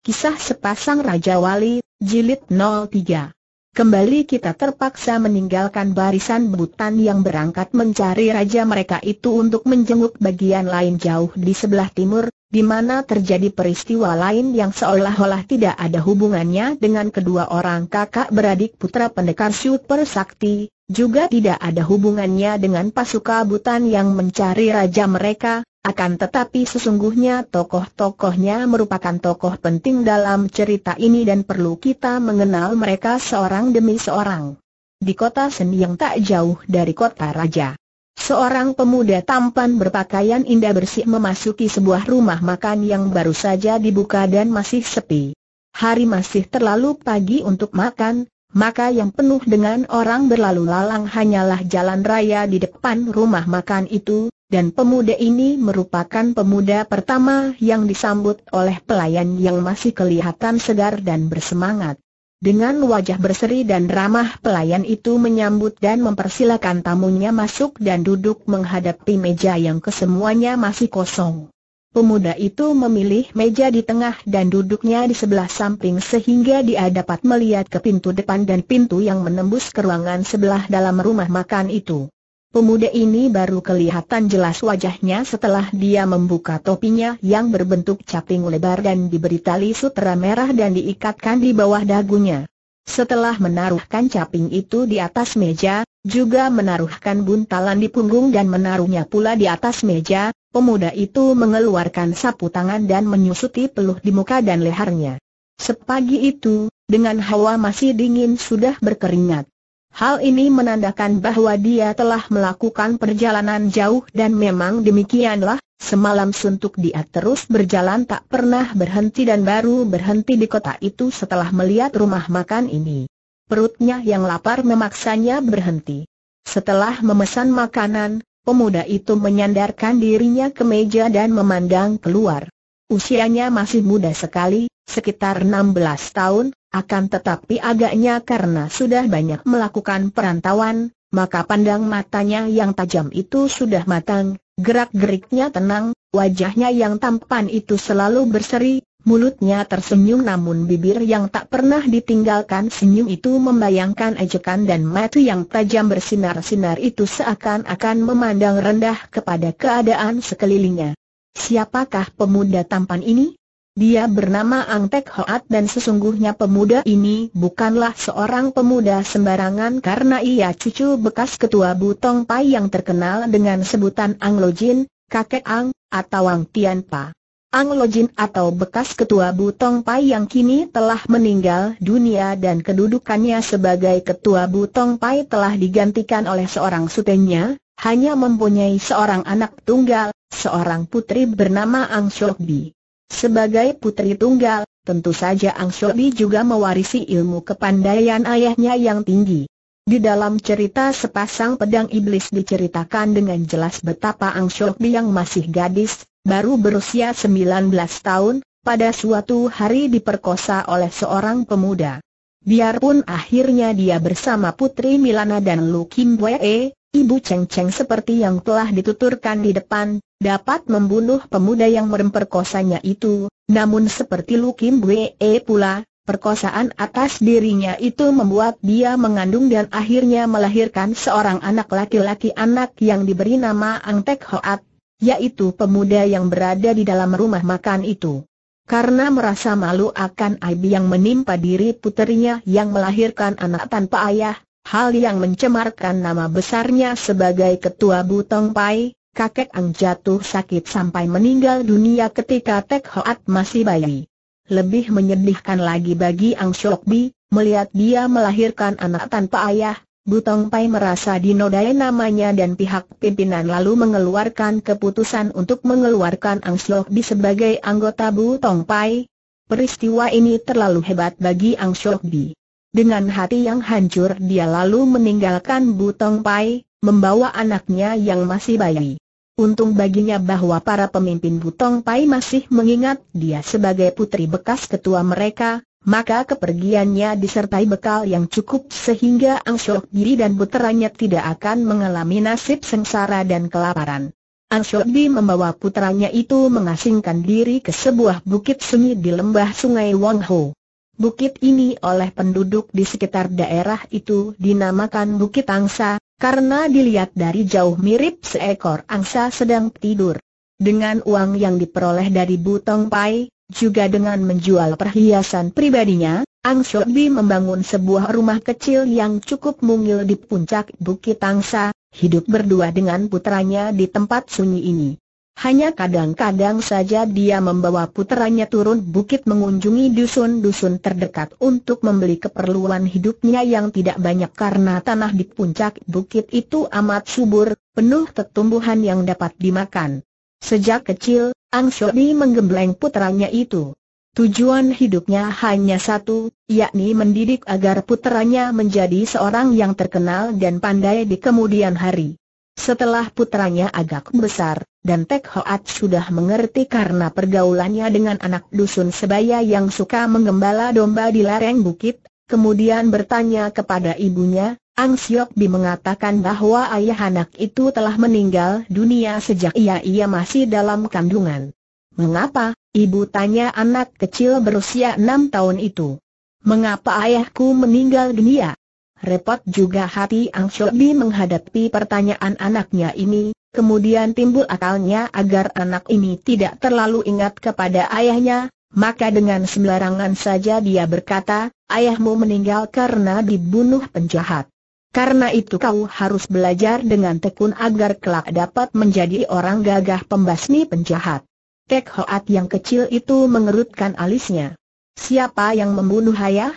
Kisah Sepasang Raja Wali, Jilid 03 Kembali kita terpaksa meninggalkan barisan butan yang berangkat mencari raja mereka itu untuk menjenguk bagian lain jauh di sebelah timur, di mana terjadi peristiwa lain yang seolah-olah tidak ada hubungannya dengan kedua orang kakak beradik putra pendekar Super Sakti, juga tidak ada hubungannya dengan pasukan butan yang mencari raja mereka, akan tetapi sesungguhnya tokoh-tokohnya merupakan tokoh penting dalam cerita ini dan perlu kita mengenal mereka seorang demi seorang. Di kota Sen yang tak jauh dari kota raja. Seorang pemuda tampan berpakaian indah bersih memasuki sebuah rumah makan yang baru saja dibuka dan masih sepi. Hari masih terlalu pagi untuk makan, maka yang penuh dengan orang berlalu lalang hanyalah jalan raya di depan rumah makan itu, dan pemuda ini merupakan pemuda pertama yang disambut oleh pelayan yang masih kelihatan segar dan bersemangat. Dengan wajah berseri dan ramah pelayan itu menyambut dan mempersilakan tamunya masuk dan duduk menghadapi meja yang kesemuanya masih kosong. Pemuda itu memilih meja di tengah dan duduknya di sebelah samping sehingga dia dapat melihat ke pintu depan dan pintu yang menembus ke ruangan sebelah dalam rumah makan itu. Pemuda ini baru kelihatan jelas wajahnya setelah dia membuka topinya yang berbentuk caping lebar dan diberi tali sutera merah dan diikatkan di bawah dagunya. Setelah menaruhkan caping itu di atas meja, juga menaruhkan buntalan di punggung dan menaruhnya pula di atas meja, pemuda itu mengeluarkan sapu tangan dan menyusuti peluh di muka dan lehernya. Sepagi itu, dengan hawa masih dingin sudah berkeringat. Hal ini menandakan bahwa dia telah melakukan perjalanan jauh dan memang demikianlah, Semalam suntuk dia terus berjalan tak pernah berhenti dan baru berhenti di kota itu setelah melihat rumah makan ini. Perutnya yang lapar memaksanya berhenti. Setelah memesan makanan, pemuda itu menyandarkan dirinya ke meja dan memandang keluar. Usianya masih muda sekali, sekitar 16 tahun, akan tetapi agaknya karena sudah banyak melakukan perantauan, maka pandang matanya yang tajam itu sudah matang, Gerak-geriknya tenang, wajahnya yang tampan itu selalu berseri, mulutnya tersenyum namun bibir yang tak pernah ditinggalkan senyum itu membayangkan ejekan dan mata yang tajam bersinar-sinar itu seakan-akan memandang rendah kepada keadaan sekelilingnya. Siapakah pemuda tampan ini? Dia bernama Ang Teck Hoat dan sesungguhnya pemuda ini bukanlah seorang pemuda sembarangan karena ia cucu bekas ketua Butong Pai yang terkenal dengan sebutan Ang Lojin, kakek Ang, atau Ang Tian Pa. Ang Lojin atau bekas ketua Butong Pai yang kini telah meninggal dunia dan kedudukannya sebagai ketua Butong Pai telah digantikan oleh seorang sutenya, hanya mempunyai seorang anak tunggal, seorang putri bernama Ang Shok Shokbi. Sebagai putri tunggal, tentu saja Ang Sobi juga mewarisi ilmu kepandaian ayahnya yang tinggi. Di dalam cerita sepasang pedang iblis diceritakan dengan jelas betapa Ang Sobi yang masih gadis, baru berusia 19 tahun, pada suatu hari diperkosa oleh seorang pemuda. Biarpun akhirnya dia bersama Putri Milana dan Lu Kim Wee, Ibu Cheng Cheng seperti yang telah dituturkan di depan, dapat membunuh pemuda yang meremperkosanya itu, namun seperti Lu Kim Wee e pula, perkosaan atas dirinya itu membuat dia mengandung dan akhirnya melahirkan seorang anak laki-laki anak yang diberi nama Ang Tek Hoat, yaitu pemuda yang berada di dalam rumah makan itu. Karena merasa malu akan aib yang menimpa diri puterinya yang melahirkan anak tanpa ayah, hal yang mencemarkan nama besarnya sebagai ketua Butong Pai, kakek Ang jatuh sakit sampai meninggal dunia ketika Tek Hoat masih bayi. Lebih menyedihkan lagi bagi Ang Bi, melihat dia melahirkan anak tanpa ayah, Butong Pai merasa dinodai namanya dan pihak pimpinan lalu mengeluarkan keputusan untuk mengeluarkan Ang Bi sebagai anggota Butong Pai. Peristiwa ini terlalu hebat bagi Ang Bi. Dengan hati yang hancur dia lalu meninggalkan Butong Pai, membawa anaknya yang masih bayi. Untung baginya bahwa para pemimpin Butong Pai masih mengingat dia sebagai putri bekas ketua mereka, maka kepergiannya disertai bekal yang cukup sehingga Ang Syok Bi dan puteranya tidak akan mengalami nasib sengsara dan kelaparan. Ang Syok Bi membawa putranya itu mengasingkan diri ke sebuah bukit sunyi di lembah sungai Wang Ho. Bukit ini oleh penduduk di sekitar daerah itu dinamakan Bukit Angsa, karena dilihat dari jauh mirip seekor angsa sedang tidur. Dengan uang yang diperoleh dari Butong Pai, juga dengan menjual perhiasan pribadinya, Ang Shobi membangun sebuah rumah kecil yang cukup mungil di puncak Bukit Angsa, hidup berdua dengan putranya di tempat sunyi ini. Hanya kadang-kadang saja dia membawa puteranya turun bukit mengunjungi dusun-dusun terdekat untuk membeli keperluan hidupnya yang tidak banyak karena tanah di puncak bukit itu amat subur, penuh tetumbuhan yang dapat dimakan. Sejak kecil, Ang Shobi menggembleng puteranya itu. Tujuan hidupnya hanya satu, yakni mendidik agar puteranya menjadi seorang yang terkenal dan pandai di kemudian hari. Setelah putranya agak besar, dan Tek Hoat sudah mengerti karena pergaulannya dengan anak dusun sebaya yang suka mengembala domba di lereng bukit, kemudian bertanya kepada ibunya, Ang Siok Bi mengatakan bahwa ayah anak itu telah meninggal dunia sejak ia ia masih dalam kandungan. Mengapa? Ibu tanya anak kecil berusia enam tahun itu. Mengapa ayahku meninggal dunia? Repot juga hati Ang Siok Bi menghadapi pertanyaan anaknya ini, kemudian timbul akalnya agar anak ini tidak terlalu ingat kepada ayahnya, maka dengan sembarangan saja dia berkata, ayahmu meninggal karena dibunuh penjahat. Karena itu kau harus belajar dengan tekun agar kelak dapat menjadi orang gagah pembasmi penjahat. Tek Hoat yang kecil itu mengerutkan alisnya. Siapa yang membunuh ayah?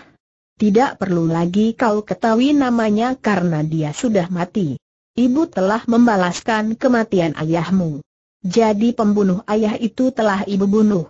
Tidak perlu lagi kau ketahui namanya karena dia sudah mati. Ibu telah membalaskan kematian ayahmu. Jadi pembunuh ayah itu telah ibu bunuh.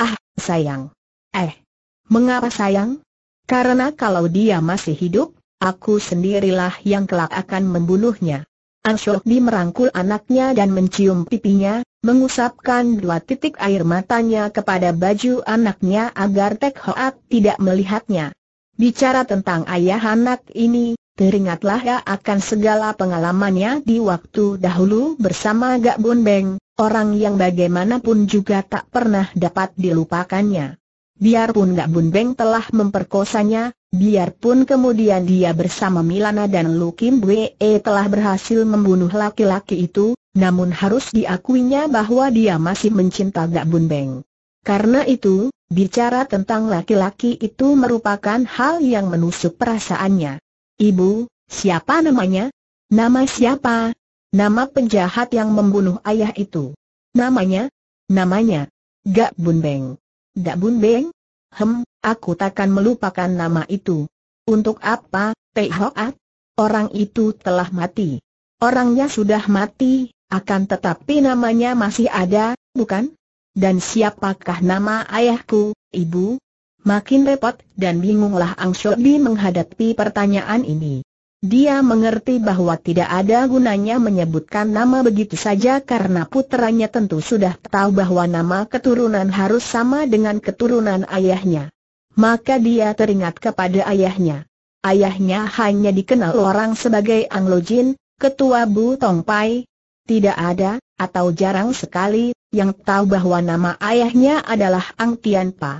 Ah, sayang. Eh, mengapa sayang? Karena kalau dia masih hidup, aku sendirilah yang kelak akan membunuhnya. Anshokdi merangkul anaknya dan mencium pipinya, mengusapkan dua titik air matanya kepada baju anaknya agar Tek Hoat tidak melihatnya. Bicara tentang ayah anak ini, teringatlah ya akan segala pengalamannya di waktu dahulu bersama Gak Bun Beng, orang yang bagaimanapun juga tak pernah dapat dilupakannya. Biarpun Gak Bun Beng telah memperkosanya, biarpun kemudian dia bersama Milana dan Lukim Kim telah berhasil membunuh laki-laki itu, namun harus diakuinya bahwa dia masih mencinta Gak Bun Beng. Karena itu, bicara tentang laki-laki itu merupakan hal yang menusuk perasaannya. Ibu, siapa namanya? Nama siapa? Nama penjahat yang membunuh ayah itu. Namanya? Namanya. Gak Bunbeng. Gak Bunbeng? Hem, aku takkan melupakan nama itu. Untuk apa, Tei Hoat? Orang itu telah mati. Orangnya sudah mati, akan tetapi namanya masih ada, bukan? Dan siapakah nama ayahku, ibu? Makin repot dan bingunglah Ang Shobi menghadapi pertanyaan ini. Dia mengerti bahwa tidak ada gunanya menyebutkan nama begitu saja karena putranya tentu sudah tahu bahwa nama keturunan harus sama dengan keturunan ayahnya. Maka dia teringat kepada ayahnya. Ayahnya hanya dikenal orang sebagai Lo Jin, ketua Bu Tong Pai. Tidak ada, atau jarang sekali, yang tahu bahwa nama ayahnya adalah Ang Tian Pa.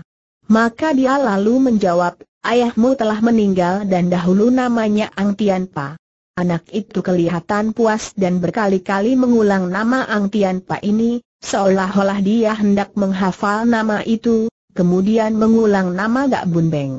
Maka dia lalu menjawab, ayahmu telah meninggal dan dahulu namanya Ang Tian Pa. Anak itu kelihatan puas dan berkali-kali mengulang nama Ang Tian Pa ini, seolah-olah dia hendak menghafal nama itu, kemudian mengulang nama Gak Bun Beng.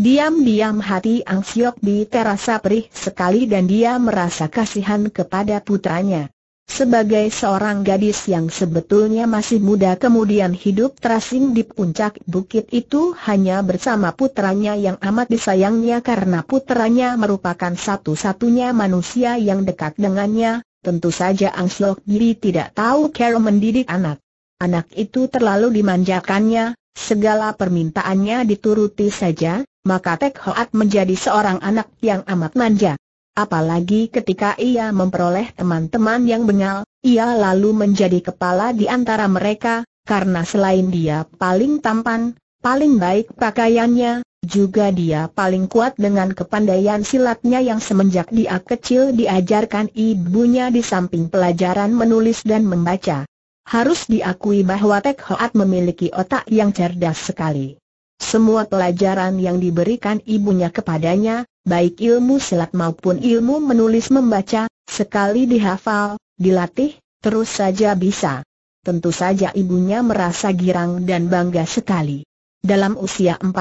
Diam-diam hati Ang Siok Bi terasa perih sekali dan dia merasa kasihan kepada putranya. Sebagai seorang gadis yang sebetulnya masih muda kemudian hidup terasing di puncak bukit itu hanya bersama putranya yang amat disayangnya karena putranya merupakan satu-satunya manusia yang dekat dengannya, tentu saja Angslok Giri tidak tahu cara mendidik anak. Anak itu terlalu dimanjakannya, segala permintaannya dituruti saja, maka Tek Hoat menjadi seorang anak yang amat manja. Apalagi ketika ia memperoleh teman-teman yang bengal, ia lalu menjadi kepala di antara mereka, karena selain dia paling tampan, paling baik pakaiannya, juga dia paling kuat dengan kepandaian silatnya yang semenjak dia kecil diajarkan ibunya di samping pelajaran menulis dan membaca. Harus diakui bahwa Tek Hoat memiliki otak yang cerdas sekali. Semua pelajaran yang diberikan ibunya kepadanya, baik ilmu silat maupun ilmu menulis membaca, sekali dihafal, dilatih, terus saja bisa. Tentu saja ibunya merasa girang dan bangga sekali. Dalam usia 14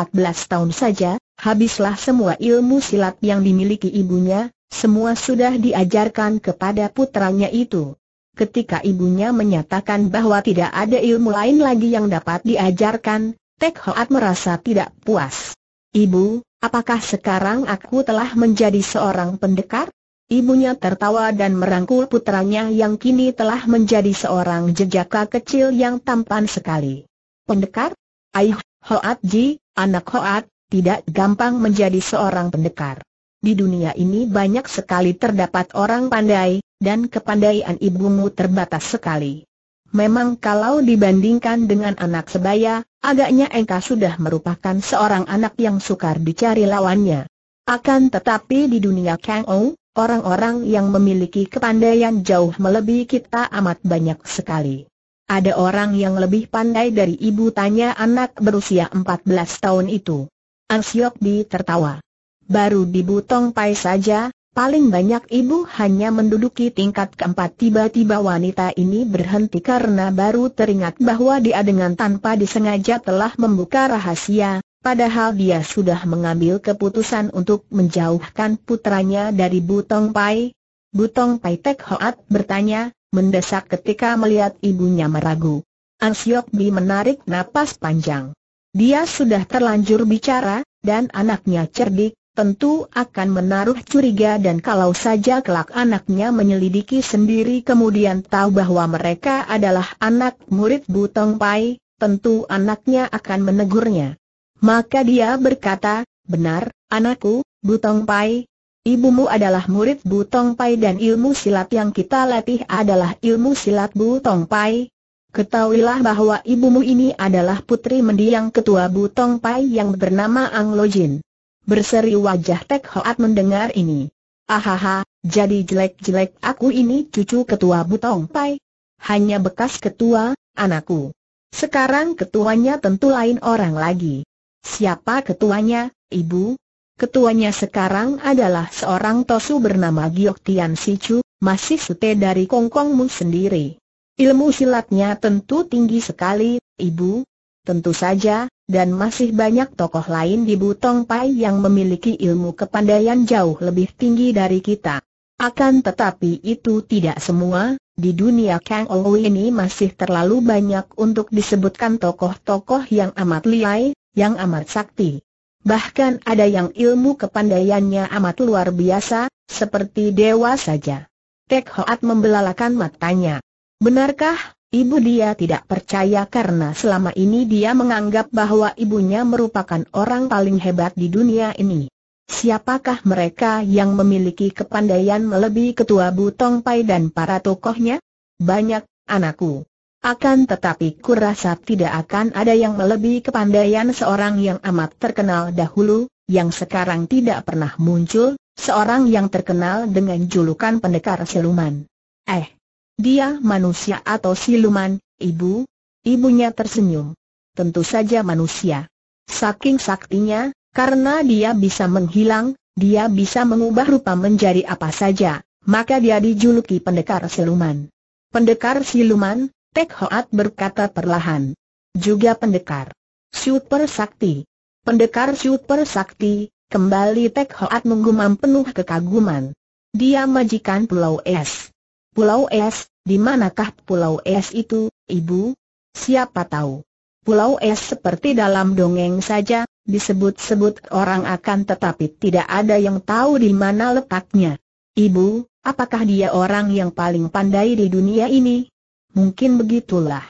tahun saja, habislah semua ilmu silat yang dimiliki ibunya, semua sudah diajarkan kepada putranya itu. Ketika ibunya menyatakan bahwa tidak ada ilmu lain lagi yang dapat diajarkan, Tek Hoat merasa tidak puas. Ibu, apakah sekarang aku telah menjadi seorang pendekar? Ibunya tertawa dan merangkul putranya yang kini telah menjadi seorang jejaka kecil yang tampan sekali. Pendekar? Aih, Hoat Ji, anak Hoat, tidak gampang menjadi seorang pendekar. Di dunia ini banyak sekali terdapat orang pandai, dan kepandaian ibumu terbatas sekali. Memang kalau dibandingkan dengan anak sebaya, agaknya Engkau sudah merupakan seorang anak yang sukar dicari lawannya. Akan tetapi di dunia Kang Ou, orang-orang yang memiliki kepandaian jauh melebihi kita amat banyak sekali. Ada orang yang lebih pandai dari ibu tanya anak berusia 14 tahun itu. Ansiok Di tertawa. Baru di Butong Pai saja, Paling banyak ibu hanya menduduki tingkat keempat tiba-tiba wanita ini berhenti karena baru teringat bahwa dia dengan tanpa disengaja telah membuka rahasia, padahal dia sudah mengambil keputusan untuk menjauhkan putranya dari Butong Pai. Butong Pai Tek Hoat bertanya, mendesak ketika melihat ibunya meragu. An Siok Bi menarik napas panjang. Dia sudah terlanjur bicara, dan anaknya cerdik, tentu akan menaruh curiga dan kalau saja kelak anaknya menyelidiki sendiri kemudian tahu bahwa mereka adalah anak murid Butong Pai, tentu anaknya akan menegurnya. Maka dia berkata, benar, anakku, Butong Pai, ibumu adalah murid Butong Pai dan ilmu silat yang kita latih adalah ilmu silat Butong Pai. Ketahuilah bahwa ibumu ini adalah putri mendiang ketua Butong Pai yang bernama Ang Lojin. Berseri wajah Tek Hoat mendengar ini. Ahaha, jadi jelek-jelek aku ini cucu ketua Butong Pai. Hanya bekas ketua, anakku. Sekarang ketuanya tentu lain orang lagi. Siapa ketuanya, ibu? Ketuanya sekarang adalah seorang tosu bernama Giok Tian Sichu, masih sute dari Kongkongmu sendiri. Ilmu silatnya tentu tinggi sekali, ibu, tentu saja, dan masih banyak tokoh lain di Butong Pai yang memiliki ilmu kepandaian jauh lebih tinggi dari kita. Akan tetapi itu tidak semua, di dunia Kang Ou ini masih terlalu banyak untuk disebutkan tokoh-tokoh yang amat liai, yang amat sakti. Bahkan ada yang ilmu kepandaiannya amat luar biasa, seperti dewa saja. Tek Hoat membelalakan matanya. Benarkah, Ibu dia tidak percaya karena selama ini dia menganggap bahwa ibunya merupakan orang paling hebat di dunia ini. Siapakah mereka yang memiliki kepandaian melebihi ketua Butong Pai dan para tokohnya? Banyak, anakku. Akan tetapi kurasa tidak akan ada yang melebihi kepandaian seorang yang amat terkenal dahulu, yang sekarang tidak pernah muncul, seorang yang terkenal dengan julukan pendekar siluman. Eh, dia manusia atau siluman, ibu? Ibunya tersenyum. Tentu saja manusia. Saking saktinya, karena dia bisa menghilang, dia bisa mengubah rupa menjadi apa saja, maka dia dijuluki pendekar siluman. Pendekar siluman, Tek Hoat berkata perlahan. Juga pendekar. Super sakti. Pendekar super sakti, kembali Tek Hoat menggumam penuh kekaguman. Dia majikan Pulau Es. Pulau Es, di manakah Pulau Es itu, Ibu? Siapa tahu? Pulau Es seperti dalam dongeng saja, disebut-sebut orang akan tetapi tidak ada yang tahu di mana letaknya. Ibu, apakah dia orang yang paling pandai di dunia ini? Mungkin begitulah.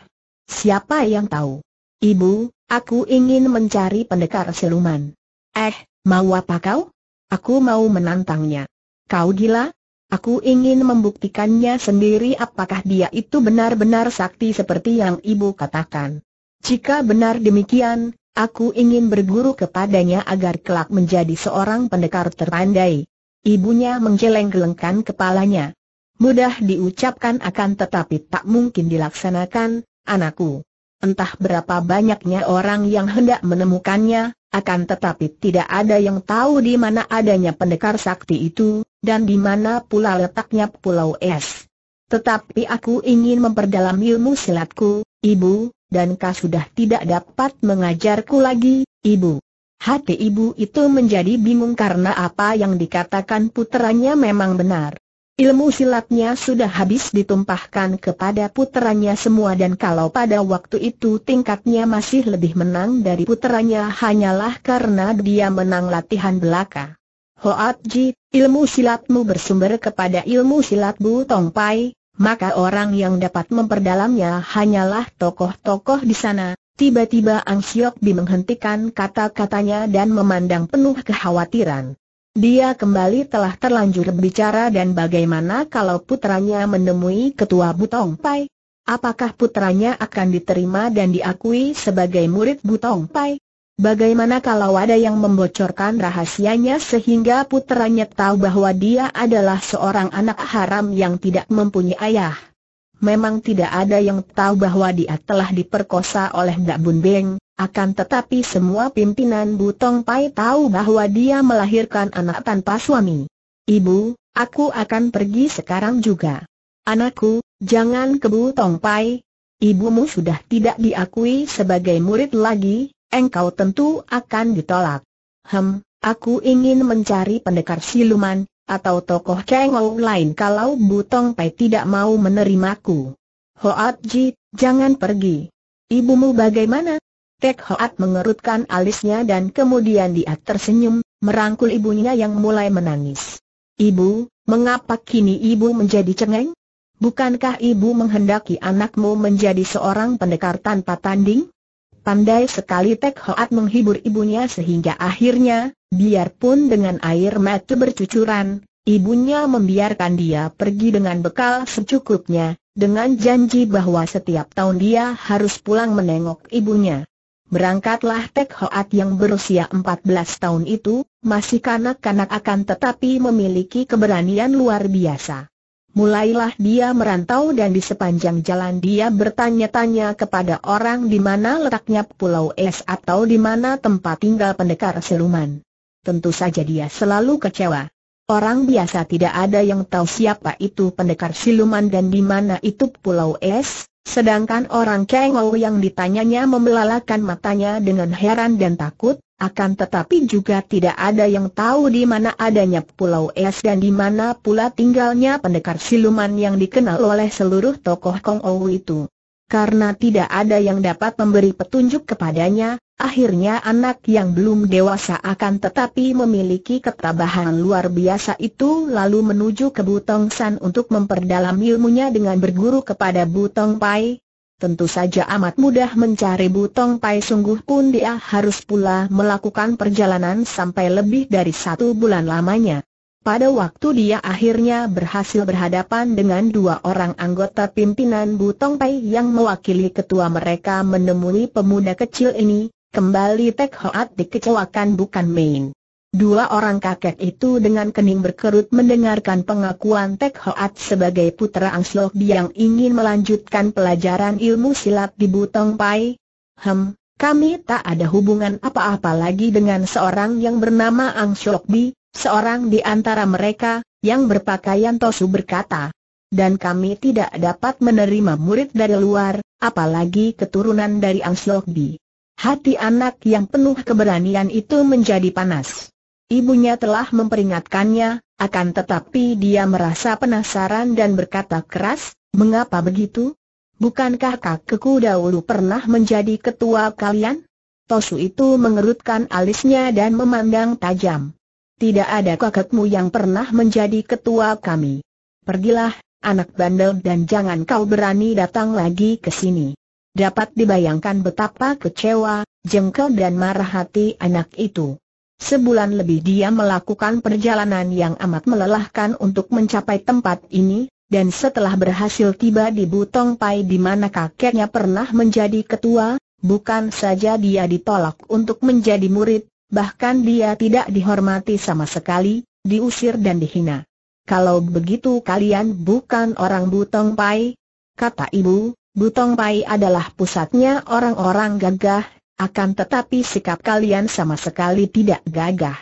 Siapa yang tahu? Ibu, aku ingin mencari pendekar siluman. Eh, mau apa kau? Aku mau menantangnya. Kau gila? Aku ingin membuktikannya sendiri apakah dia itu benar-benar sakti seperti yang ibu katakan. Jika benar demikian, aku ingin berguru kepadanya agar kelak menjadi seorang pendekar terpandai. Ibunya menggeleng-gelengkan kepalanya. Mudah diucapkan akan tetapi tak mungkin dilaksanakan, anakku. Entah berapa banyaknya orang yang hendak menemukannya, akan tetapi tidak ada yang tahu di mana adanya pendekar sakti itu, dan di mana pula letaknya Pulau Es. Tetapi aku ingin memperdalam ilmu silatku, ibu, dan kau sudah tidak dapat mengajarku lagi, ibu. Hati ibu itu menjadi bingung karena apa yang dikatakan putranya memang benar. Ilmu silatnya sudah habis ditumpahkan kepada putranya semua dan kalau pada waktu itu tingkatnya masih lebih menang dari putranya, hanyalah karena dia menang latihan belaka. Hoat Ji, ilmu silatmu bersumber kepada ilmu silat Bu Tong Pai, maka orang yang dapat memperdalamnya hanyalah tokoh-tokoh di sana. Tiba-tiba Ang Siok Bi menghentikan kata-katanya dan memandang penuh kekhawatiran. Dia kembali telah terlanjur bicara dan bagaimana kalau putranya menemui ketua Butong Pai? Apakah putranya akan diterima dan diakui sebagai murid Butong Pai? Bagaimana kalau ada yang membocorkan rahasianya sehingga puteranya tahu bahwa dia adalah seorang anak haram yang tidak mempunyai ayah? Memang tidak ada yang tahu bahwa dia telah diperkosa oleh Mbak Bun Beng, akan tetapi semua pimpinan Butong Pai tahu bahwa dia melahirkan anak tanpa suami. Ibu, aku akan pergi sekarang juga. Anakku, jangan ke Butong Pai. Ibumu sudah tidak diakui sebagai murid lagi, engkau tentu akan ditolak. Hem, aku ingin mencari pendekar siluman, atau tokoh cengol lain kalau Butong Pai tidak mau menerimaku. Hoat Ji, jangan pergi. Ibumu bagaimana? Tek Hoat mengerutkan alisnya dan kemudian dia tersenyum, merangkul ibunya yang mulai menangis. Ibu, mengapa kini ibu menjadi cengeng? Bukankah ibu menghendaki anakmu menjadi seorang pendekar tanpa tanding? Pandai sekali Tek Hoat menghibur ibunya sehingga akhirnya, biarpun dengan air mata bercucuran, ibunya membiarkan dia pergi dengan bekal secukupnya, dengan janji bahwa setiap tahun dia harus pulang menengok ibunya. Berangkatlah Tek Hoat yang berusia 14 tahun itu, masih kanak-kanak akan tetapi memiliki keberanian luar biasa. Mulailah dia merantau dan di sepanjang jalan dia bertanya-tanya kepada orang di mana letaknya Pulau Es atau di mana tempat tinggal pendekar siluman. Tentu saja dia selalu kecewa. Orang biasa tidak ada yang tahu siapa itu pendekar siluman dan di mana itu Pulau Es, sedangkan orang Kengou yang ditanyanya membelalakan matanya dengan heran dan takut, akan tetapi juga tidak ada yang tahu di mana adanya pulau es dan di mana pula tinggalnya pendekar siluman yang dikenal oleh seluruh tokoh Kong Ou itu. Karena tidak ada yang dapat memberi petunjuk kepadanya, akhirnya anak yang belum dewasa akan tetapi memiliki ketabahan luar biasa itu lalu menuju ke Butong San untuk memperdalam ilmunya dengan berguru kepada Butong Pai, Tentu saja amat mudah mencari Butong Pai sungguh pun dia harus pula melakukan perjalanan sampai lebih dari satu bulan lamanya. Pada waktu dia akhirnya berhasil berhadapan dengan dua orang anggota pimpinan Butong Pai yang mewakili ketua mereka menemui pemuda kecil ini, kembali Tek Hoat dikecewakan bukan main. Dua orang kakek itu dengan kening berkerut mendengarkan pengakuan Tek Hoat sebagai putra Angslok yang ingin melanjutkan pelajaran ilmu silat di Butong Pai. Hem, kami tak ada hubungan apa-apa lagi dengan seorang yang bernama Ang Bi, seorang di antara mereka, yang berpakaian Tosu berkata. Dan kami tidak dapat menerima murid dari luar, apalagi keturunan dari Ang Bi. Hati anak yang penuh keberanian itu menjadi panas. Ibunya telah memperingatkannya, akan tetapi dia merasa penasaran dan berkata keras, mengapa begitu? Bukankah kakekku dahulu pernah menjadi ketua kalian? Tosu itu mengerutkan alisnya dan memandang tajam. Tidak ada kakekmu yang pernah menjadi ketua kami. Pergilah, anak bandel dan jangan kau berani datang lagi ke sini. Dapat dibayangkan betapa kecewa, jengkel dan marah hati anak itu. Sebulan lebih dia melakukan perjalanan yang amat melelahkan untuk mencapai tempat ini, dan setelah berhasil tiba di Butong Pai di mana kakeknya pernah menjadi ketua, bukan saja dia ditolak untuk menjadi murid, bahkan dia tidak dihormati sama sekali, diusir dan dihina. Kalau begitu kalian bukan orang Butong Pai, kata ibu, Butong Pai adalah pusatnya orang-orang gagah, akan tetapi sikap kalian sama sekali tidak gagah.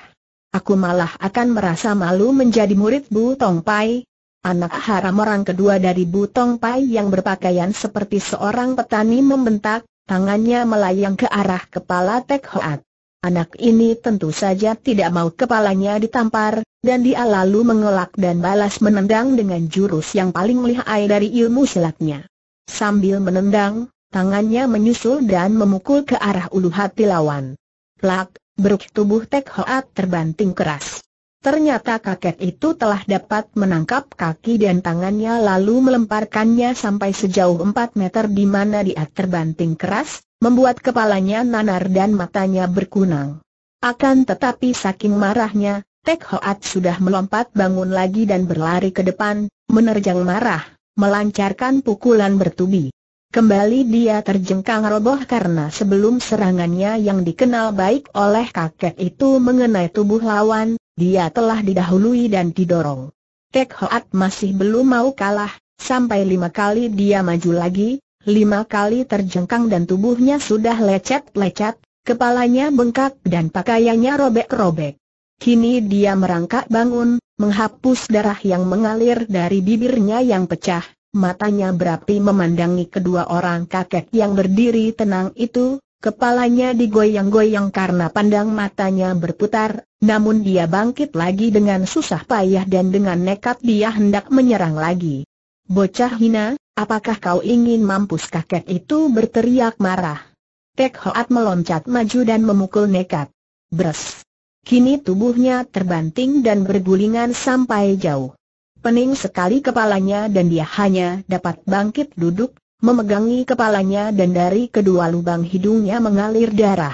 Aku malah akan merasa malu menjadi murid Bu Tong Pai. Anak haram orang kedua dari Bu Tong Pai yang berpakaian seperti seorang petani membentak, tangannya melayang ke arah kepala Tek Hoat. Anak ini tentu saja tidak mau kepalanya ditampar, dan dia lalu mengelak dan balas menendang dengan jurus yang paling lihai dari ilmu silatnya. Sambil menendang, Tangannya menyusul dan memukul ke arah ulu hati lawan. Plak, beruk tubuh Tek Hoat terbanting keras. Ternyata kakek itu telah dapat menangkap kaki dan tangannya lalu melemparkannya sampai sejauh 4 meter di mana dia terbanting keras, membuat kepalanya nanar dan matanya berkunang. Akan tetapi saking marahnya, Tek Hoat sudah melompat bangun lagi dan berlari ke depan, menerjang marah, melancarkan pukulan bertubi. Kembali dia terjengkang roboh karena sebelum serangannya yang dikenal baik oleh kakek itu mengenai tubuh lawan, dia telah didahului dan didorong. Tek Hoat masih belum mau kalah, sampai lima kali dia maju lagi, lima kali terjengkang dan tubuhnya sudah lecet-lecet, kepalanya bengkak dan pakaiannya robek-robek. Kini dia merangkak bangun, menghapus darah yang mengalir dari bibirnya yang pecah, matanya berapi memandangi kedua orang kakek yang berdiri tenang itu, kepalanya digoyang-goyang karena pandang matanya berputar, namun dia bangkit lagi dengan susah payah dan dengan nekat dia hendak menyerang lagi. Bocah hina, apakah kau ingin mampus kakek itu berteriak marah. Tek Hoat meloncat maju dan memukul nekat. Bres. Kini tubuhnya terbanting dan bergulingan sampai jauh. Pening sekali kepalanya dan dia hanya dapat bangkit duduk, memegangi kepalanya dan dari kedua lubang hidungnya mengalir darah.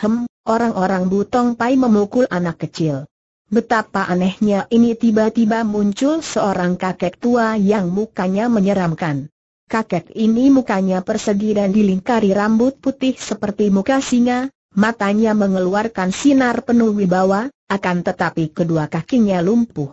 Hem, orang-orang Butong Pai memukul anak kecil. Betapa anehnya ini tiba-tiba muncul seorang kakek tua yang mukanya menyeramkan. Kakek ini mukanya persegi dan dilingkari rambut putih seperti muka singa, matanya mengeluarkan sinar penuh wibawa, akan tetapi kedua kakinya lumpuh.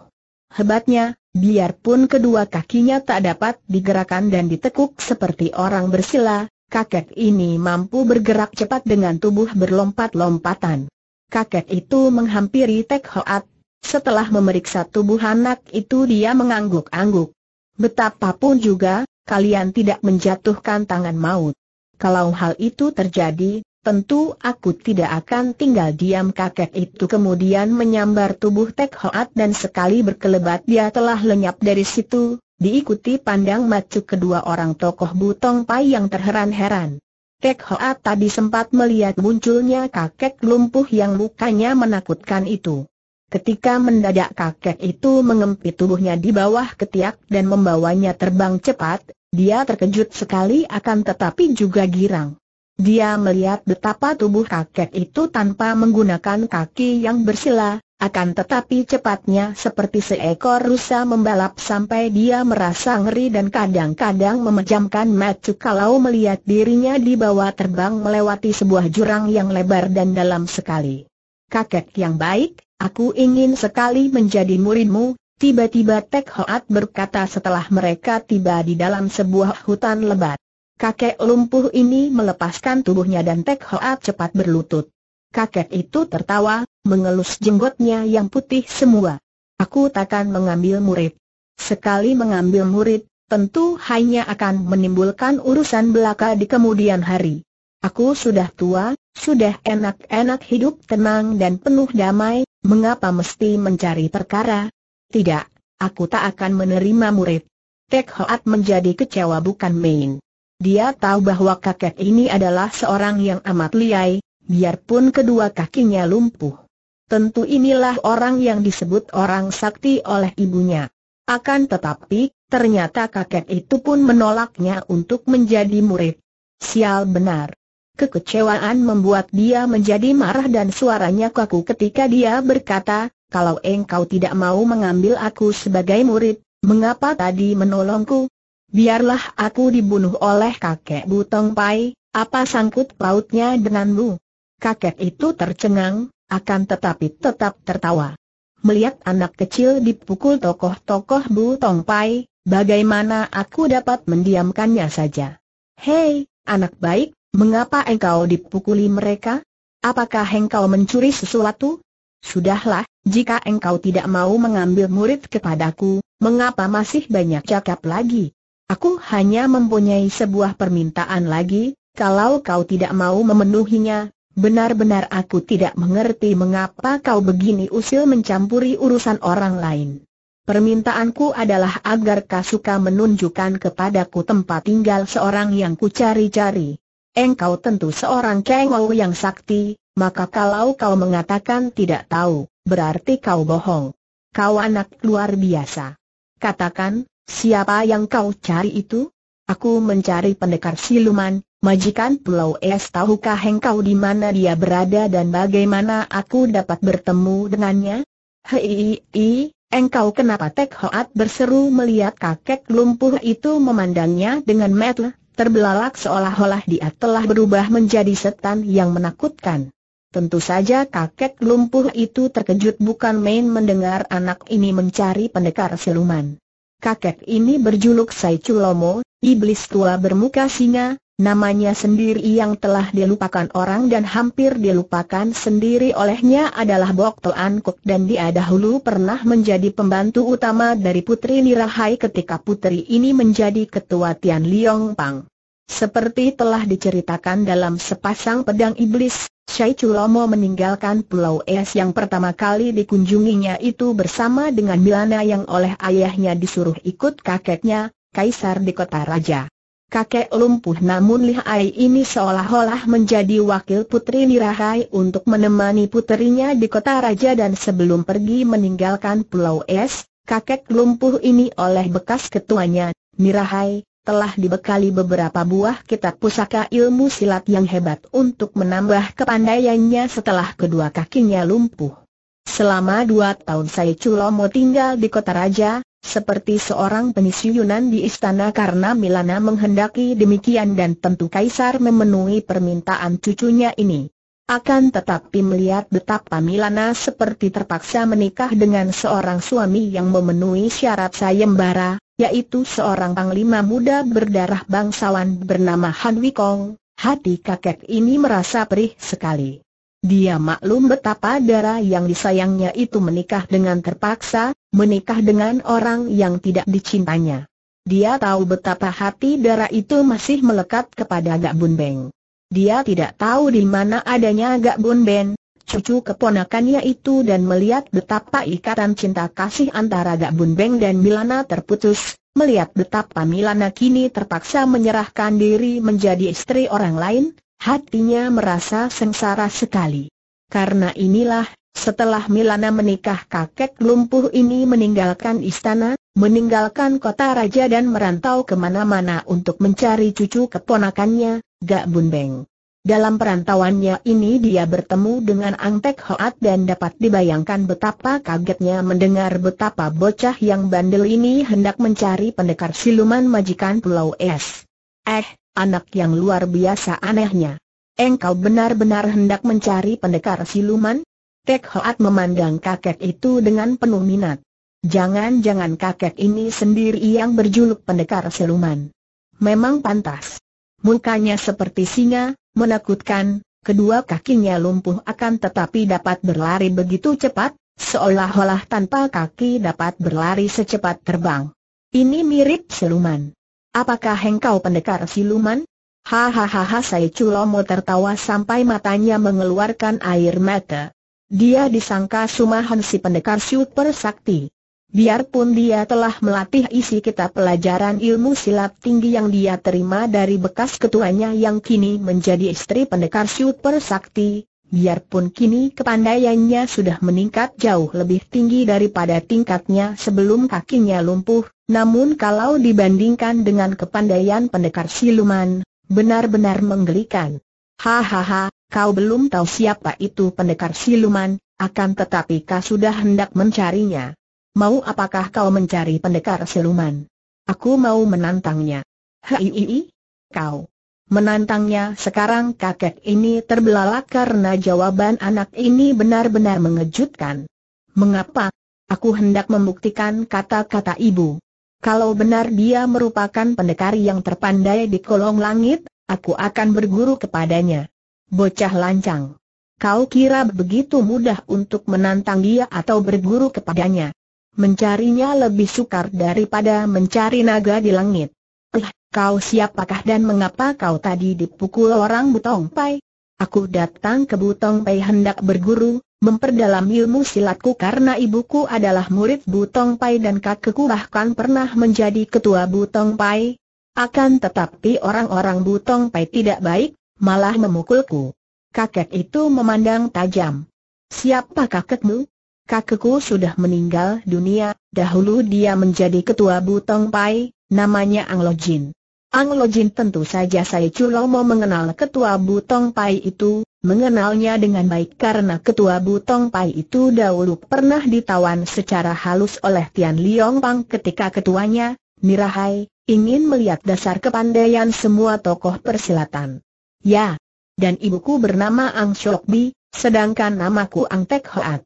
Hebatnya, Biarpun kedua kakinya tak dapat digerakkan dan ditekuk seperti orang bersila, kakek ini mampu bergerak cepat dengan tubuh berlompat-lompatan. Kakek itu menghampiri Tek Hoat. Setelah memeriksa tubuh anak itu dia mengangguk-angguk. Betapapun juga, kalian tidak menjatuhkan tangan maut. Kalau hal itu terjadi, Tentu aku tidak akan tinggal diam kakek itu kemudian menyambar tubuh Tek Hoat dan sekali berkelebat dia telah lenyap dari situ, diikuti pandang macu kedua orang tokoh Butong Pai yang terheran-heran. Tek Hoat tadi sempat melihat munculnya kakek lumpuh yang mukanya menakutkan itu. Ketika mendadak kakek itu mengempit tubuhnya di bawah ketiak dan membawanya terbang cepat, dia terkejut sekali akan tetapi juga girang. Dia melihat betapa tubuh kakek itu tanpa menggunakan kaki yang bersila, akan tetapi cepatnya seperti seekor rusa membalap sampai dia merasa ngeri dan kadang-kadang memejamkan mata kalau melihat dirinya di bawah terbang melewati sebuah jurang yang lebar dan dalam sekali. Kakek yang baik, aku ingin sekali menjadi muridmu, tiba-tiba Tek Hoat berkata setelah mereka tiba di dalam sebuah hutan lebat. Kakek lumpuh ini melepaskan tubuhnya dan Tek Hoat cepat berlutut. Kakek itu tertawa, mengelus jenggotnya yang putih semua. Aku takkan mengambil murid. Sekali mengambil murid, tentu hanya akan menimbulkan urusan belaka di kemudian hari. Aku sudah tua, sudah enak-enak hidup tenang dan penuh damai, mengapa mesti mencari perkara? Tidak, aku tak akan menerima murid. Tek Hoat menjadi kecewa bukan main. Dia tahu bahwa kakek ini adalah seorang yang amat liai, biarpun kedua kakinya lumpuh. Tentu inilah orang yang disebut orang sakti oleh ibunya. Akan tetapi, ternyata kakek itu pun menolaknya untuk menjadi murid. Sial benar. Kekecewaan membuat dia menjadi marah dan suaranya kaku ketika dia berkata, kalau engkau tidak mau mengambil aku sebagai murid, mengapa tadi menolongku? biarlah aku dibunuh oleh kakek Butong Pai, apa sangkut pautnya denganmu? Kakek itu tercengang, akan tetapi tetap tertawa. Melihat anak kecil dipukul tokoh-tokoh Butong Pai, bagaimana aku dapat mendiamkannya saja? Hei, anak baik, mengapa engkau dipukuli mereka? Apakah engkau mencuri sesuatu? Sudahlah, jika engkau tidak mau mengambil murid kepadaku, mengapa masih banyak cakap lagi? Aku hanya mempunyai sebuah permintaan lagi, kalau kau tidak mau memenuhinya, benar-benar aku tidak mengerti mengapa kau begini usil mencampuri urusan orang lain. Permintaanku adalah agar Kasuka menunjukkan kepadaku tempat tinggal seorang yang kucari-cari. Engkau tentu seorang kengau yang sakti, maka kalau kau mengatakan tidak tahu, berarti kau bohong. Kau anak luar biasa. Katakan, Siapa yang kau cari itu? Aku mencari pendekar siluman, majikan Pulau Es tahukah engkau di mana dia berada dan bagaimana aku dapat bertemu dengannya? Hei, engkau kenapa Tek Hoat berseru melihat kakek lumpuh itu memandangnya dengan metel, terbelalak seolah-olah dia telah berubah menjadi setan yang menakutkan. Tentu saja kakek lumpuh itu terkejut bukan main mendengar anak ini mencari pendekar siluman kakek ini berjuluk Sai Culomo, iblis tua bermuka singa, namanya sendiri yang telah dilupakan orang dan hampir dilupakan sendiri olehnya adalah Bok Toan Kuk dan dia dahulu pernah menjadi pembantu utama dari Putri Nirahai ketika Putri ini menjadi ketua Tian Liong Pang. Seperti telah diceritakan dalam sepasang pedang iblis, Syai Chulomo meninggalkan Pulau Es yang pertama kali dikunjunginya itu bersama dengan Milana yang oleh ayahnya disuruh ikut kakeknya, Kaisar di kota raja. Kakek lumpuh namun Lihai ini seolah-olah menjadi wakil putri Nirahai untuk menemani putrinya di kota raja dan sebelum pergi meninggalkan Pulau Es, kakek lumpuh ini oleh bekas ketuanya, Nirahai, telah dibekali beberapa buah kitab pusaka ilmu silat yang hebat untuk menambah kepandaiannya setelah kedua kakinya lumpuh. Selama dua tahun saya Culomo tinggal di kota raja, seperti seorang penisiunan di istana karena Milana menghendaki demikian dan tentu Kaisar memenuhi permintaan cucunya ini. Akan tetapi melihat betapa Milana seperti terpaksa menikah dengan seorang suami yang memenuhi syarat sayembara, yaitu seorang panglima muda berdarah bangsawan bernama Han Wikong, hati kakek ini merasa perih sekali. Dia maklum betapa darah yang disayangnya itu menikah dengan terpaksa, menikah dengan orang yang tidak dicintanya. Dia tahu betapa hati darah itu masih melekat kepada Gak Bun Beng. Dia tidak tahu di mana adanya Gak Bun Ben cucu keponakannya itu dan melihat betapa ikatan cinta kasih antara Gak Bun Beng dan Milana terputus, melihat betapa Milana kini terpaksa menyerahkan diri menjadi istri orang lain, hatinya merasa sengsara sekali. Karena inilah, setelah Milana menikah kakek lumpuh ini meninggalkan istana, meninggalkan kota raja dan merantau kemana-mana untuk mencari cucu keponakannya, Gak Bun Beng. Dalam perantauannya ini dia bertemu dengan Angtek Hoat dan dapat dibayangkan betapa kagetnya mendengar betapa bocah yang bandel ini hendak mencari pendekar siluman majikan Pulau Es. Eh, anak yang luar biasa anehnya. Engkau benar-benar hendak mencari pendekar siluman? Tek Hoat memandang kakek itu dengan penuh minat. Jangan-jangan kakek ini sendiri yang berjuluk pendekar siluman. Memang pantas. Mukanya seperti singa, menakutkan, kedua kakinya lumpuh akan tetapi dapat berlari begitu cepat, seolah-olah tanpa kaki dapat berlari secepat terbang. Ini mirip siluman. Apakah engkau pendekar siluman? Hahaha saya culomo tertawa sampai matanya mengeluarkan air mata. Dia disangka Sumahan si pendekar super sakti. Biarpun dia telah melatih isi kitab pelajaran ilmu silat tinggi yang dia terima dari bekas ketuanya yang kini menjadi istri pendekar super sakti, biarpun kini kepandaiannya sudah meningkat jauh lebih tinggi daripada tingkatnya sebelum kakinya lumpuh, namun kalau dibandingkan dengan kepandaian pendekar siluman, benar-benar menggelikan. Hahaha, kau belum tahu siapa itu pendekar siluman, akan tetapi kau sudah hendak mencarinya. Mau apakah kau mencari pendekar siluman? Aku mau menantangnya. Hei, kau menantangnya sekarang kakek ini terbelalak karena jawaban anak ini benar-benar mengejutkan. Mengapa? Aku hendak membuktikan kata-kata ibu. Kalau benar dia merupakan pendekar yang terpandai di kolong langit, aku akan berguru kepadanya. Bocah lancang. Kau kira begitu mudah untuk menantang dia atau berguru kepadanya? mencarinya lebih sukar daripada mencari naga di langit. Eh, kau siapakah dan mengapa kau tadi dipukul orang Butong Pai? Aku datang ke Butong Pai hendak berguru, memperdalam ilmu silatku karena ibuku adalah murid Butong Pai dan kakekku bahkan pernah menjadi ketua Butong Pai. Akan tetapi orang-orang Butong Pai tidak baik, malah memukulku. Kakek itu memandang tajam. Siapa kakekmu? kakekku sudah meninggal dunia, dahulu dia menjadi ketua Butong Pai, namanya Lo Jin. Lo Jin tentu saja saya mau mengenal ketua Butong Pai itu, mengenalnya dengan baik karena ketua Butong Pai itu dahulu pernah ditawan secara halus oleh Tian Liong Pang ketika ketuanya, Mirahai, ingin melihat dasar kepandaian semua tokoh persilatan. Ya, dan ibuku bernama Ang Shokbi, sedangkan namaku Ang Tek Hoat.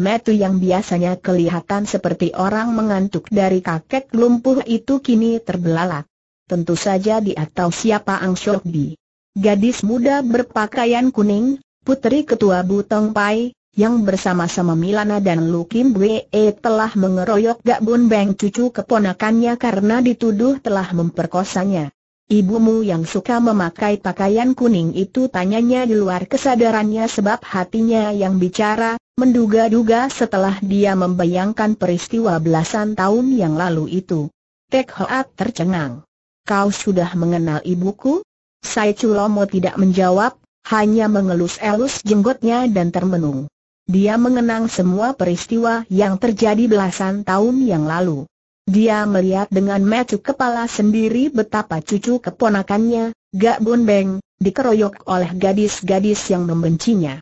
Metu yang biasanya kelihatan seperti orang mengantuk dari kakek lumpuh itu kini terbelalak. Tentu saja di atau siapa Ang Shok Bi. Gadis muda berpakaian kuning, putri ketua Butong Pai, yang bersama-sama Milana dan Lu Kim Bwe e telah mengeroyok Gak Bun Beng cucu keponakannya karena dituduh telah memperkosanya. Ibumu yang suka memakai pakaian kuning itu tanyanya di luar kesadarannya sebab hatinya yang bicara, menduga-duga setelah dia membayangkan peristiwa belasan tahun yang lalu itu. Tek Hoat tercengang. Kau sudah mengenal ibuku? Sai Chulomo tidak menjawab, hanya mengelus-elus jenggotnya dan termenung. Dia mengenang semua peristiwa yang terjadi belasan tahun yang lalu. Dia melihat dengan mata kepala sendiri betapa cucu keponakannya, Gak Bun Beng, dikeroyok oleh gadis-gadis yang membencinya.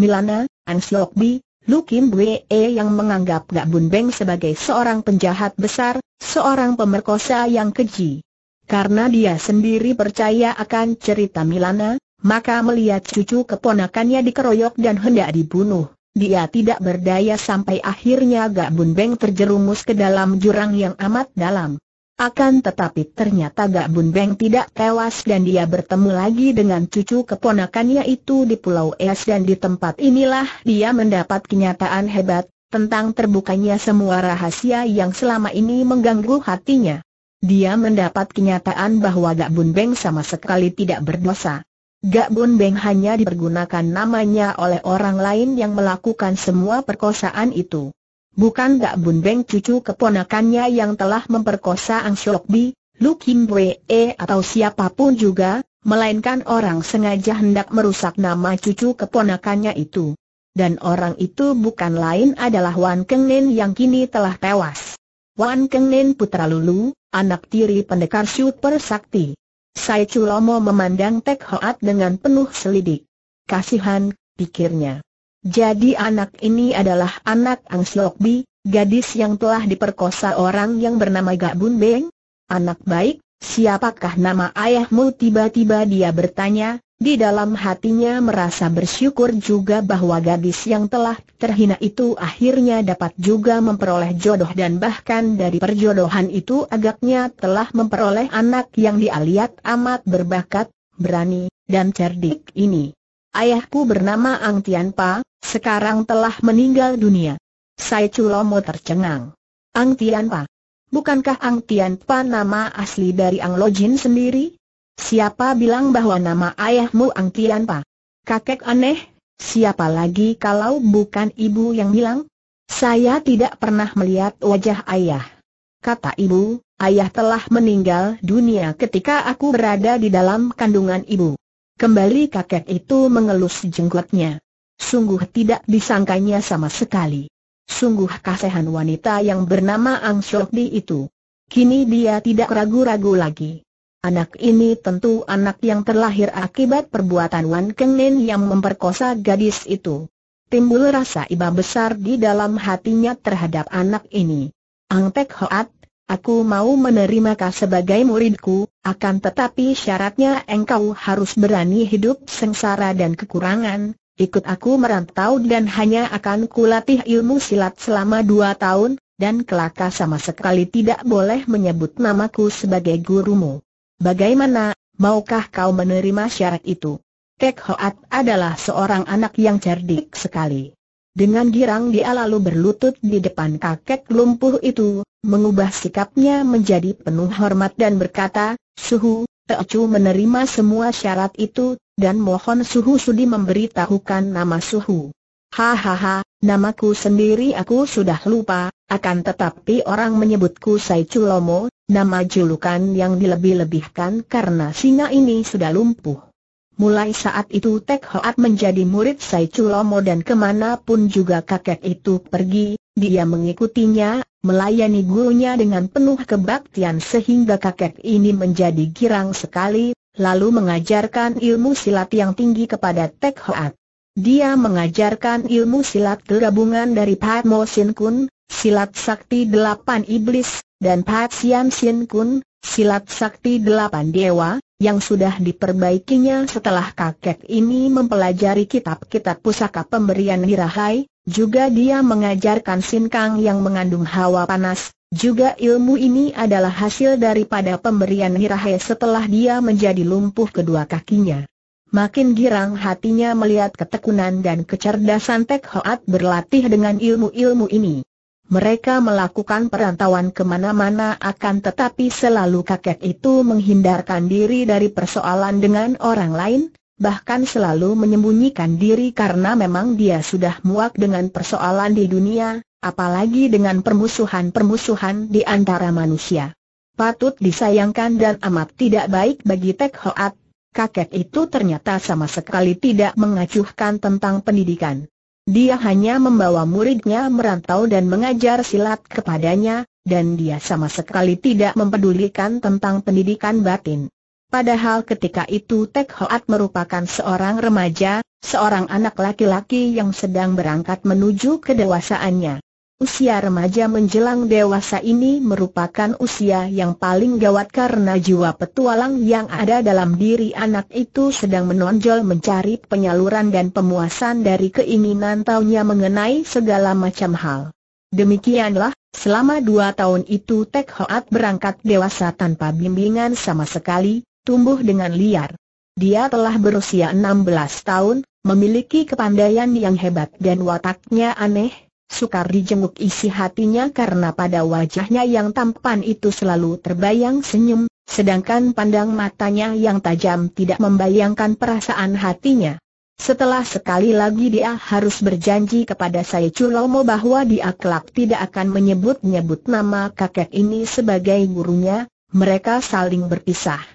Milana, Anslok Bi, Lukim Bwe e yang menganggap Gak Bun Beng sebagai seorang penjahat besar, seorang pemerkosa yang keji. Karena dia sendiri percaya akan cerita Milana, maka melihat cucu keponakannya dikeroyok dan hendak dibunuh. Dia tidak berdaya sampai akhirnya Gak Bun Beng terjerumus ke dalam jurang yang amat dalam. Akan tetapi ternyata Gak Bun Beng tidak tewas dan dia bertemu lagi dengan cucu keponakannya itu di Pulau Es dan di tempat inilah dia mendapat kenyataan hebat tentang terbukanya semua rahasia yang selama ini mengganggu hatinya. Dia mendapat kenyataan bahwa Gak Bun Beng sama sekali tidak berdosa. Gak Bun Beng hanya dipergunakan namanya oleh orang lain yang melakukan semua perkosaan itu bukan Gak Bun Beng cucu keponakannya yang telah memperkosa Ang Shok Bi, Lu Kim Wee eh, atau siapapun juga, melainkan orang sengaja hendak merusak nama cucu keponakannya itu. Dan orang itu bukan lain adalah Wan Keng Nen yang kini telah tewas. Wan Keng Nen putra Lulu, anak tiri pendekar super sakti. Sai Chulomo memandang Tek Hoat dengan penuh selidik. Kasihan, pikirnya. Jadi anak ini adalah anak Ang Bi, gadis yang telah diperkosa orang yang bernama Gak Bun Beng? Anak baik, siapakah nama ayahmu? Tiba-tiba dia bertanya, di dalam hatinya merasa bersyukur juga bahwa gadis yang telah terhina itu akhirnya dapat juga memperoleh jodoh dan bahkan dari perjodohan itu agaknya telah memperoleh anak yang dialiat amat berbakat, berani, dan cerdik ini. Ayahku bernama Ang Tian Pa, sekarang telah meninggal dunia. Sai Chulomo tercengang. Ang Tian Pa. Bukankah Ang Tian Pa nama asli dari Ang Jin sendiri? Siapa bilang bahwa nama ayahmu Ang Tian Pa? Kakek aneh, siapa lagi kalau bukan ibu yang bilang? Saya tidak pernah melihat wajah ayah. Kata ibu, ayah telah meninggal dunia ketika aku berada di dalam kandungan ibu. Kembali kakek itu mengelus jenggotnya. Sungguh tidak disangkanya sama sekali. Sungguh kasihan wanita yang bernama Ang Shokdi itu. Kini dia tidak ragu-ragu lagi. Anak ini tentu anak yang terlahir akibat perbuatan Wan Keng yang memperkosa gadis itu. Timbul rasa iba besar di dalam hatinya terhadap anak ini. Ang Hoat, Aku mau menerima kau sebagai muridku, akan tetapi syaratnya engkau harus berani hidup sengsara dan kekurangan, ikut aku merantau dan hanya akan kulatih ilmu silat selama dua tahun, dan kelaka sama sekali tidak boleh menyebut namaku sebagai gurumu. Bagaimana, maukah kau menerima syarat itu? Kek Hoat adalah seorang anak yang cerdik sekali. Dengan girang dia lalu berlutut di depan kakek lumpuh itu, mengubah sikapnya menjadi penuh hormat dan berkata, Suhu, Teocu menerima semua syarat itu, dan mohon Suhu sudi memberitahukan nama Suhu. Hahaha, namaku sendiri aku sudah lupa, akan tetapi orang menyebutku Sai Culomo, nama julukan yang dilebih-lebihkan karena singa ini sudah lumpuh. Mulai saat itu Tek Hoat menjadi murid Sai Chulomo dan kemanapun juga kakek itu pergi, dia mengikutinya, melayani gurunya dengan penuh kebaktian sehingga kakek ini menjadi girang sekali, lalu mengajarkan ilmu silat yang tinggi kepada Tek Hoat. Dia mengajarkan ilmu silat gabungan dari Pat Mo Sin Kun, silat sakti delapan iblis, dan Pat Sian Sin Kun, silat sakti delapan dewa, yang sudah diperbaikinya setelah kakek ini mempelajari kitab-kitab pusaka pemberian Hirahai, juga dia mengajarkan sinkang yang mengandung hawa panas, juga ilmu ini adalah hasil daripada pemberian Hirahai setelah dia menjadi lumpuh kedua kakinya. Makin girang hatinya melihat ketekunan dan kecerdasan Tek Hoat berlatih dengan ilmu-ilmu ini. Mereka melakukan perantauan kemana-mana akan tetapi selalu kakek itu menghindarkan diri dari persoalan dengan orang lain, bahkan selalu menyembunyikan diri karena memang dia sudah muak dengan persoalan di dunia, apalagi dengan permusuhan-permusuhan di antara manusia. Patut disayangkan dan amat tidak baik bagi Tek Hoat, kakek itu ternyata sama sekali tidak mengacuhkan tentang pendidikan. Dia hanya membawa muridnya merantau dan mengajar silat kepadanya, dan dia sama sekali tidak mempedulikan tentang pendidikan batin. Padahal ketika itu Tek Hoat merupakan seorang remaja, seorang anak laki-laki yang sedang berangkat menuju kedewasaannya. Usia remaja menjelang dewasa ini merupakan usia yang paling gawat karena jiwa petualang yang ada dalam diri anak itu sedang menonjol mencari penyaluran dan pemuasan dari keinginan taunya mengenai segala macam hal. Demikianlah, selama dua tahun itu Tek Hoat berangkat dewasa tanpa bimbingan sama sekali, tumbuh dengan liar. Dia telah berusia 16 tahun, memiliki kepandaian yang hebat dan wataknya aneh, Sukar dijenguk isi hatinya karena pada wajahnya yang tampan itu selalu terbayang senyum, sedangkan pandang matanya yang tajam tidak membayangkan perasaan hatinya. Setelah sekali lagi dia harus berjanji kepada saya Culomo bahwa dia kelak tidak akan menyebut-nyebut nama kakek ini sebagai gurunya, mereka saling berpisah.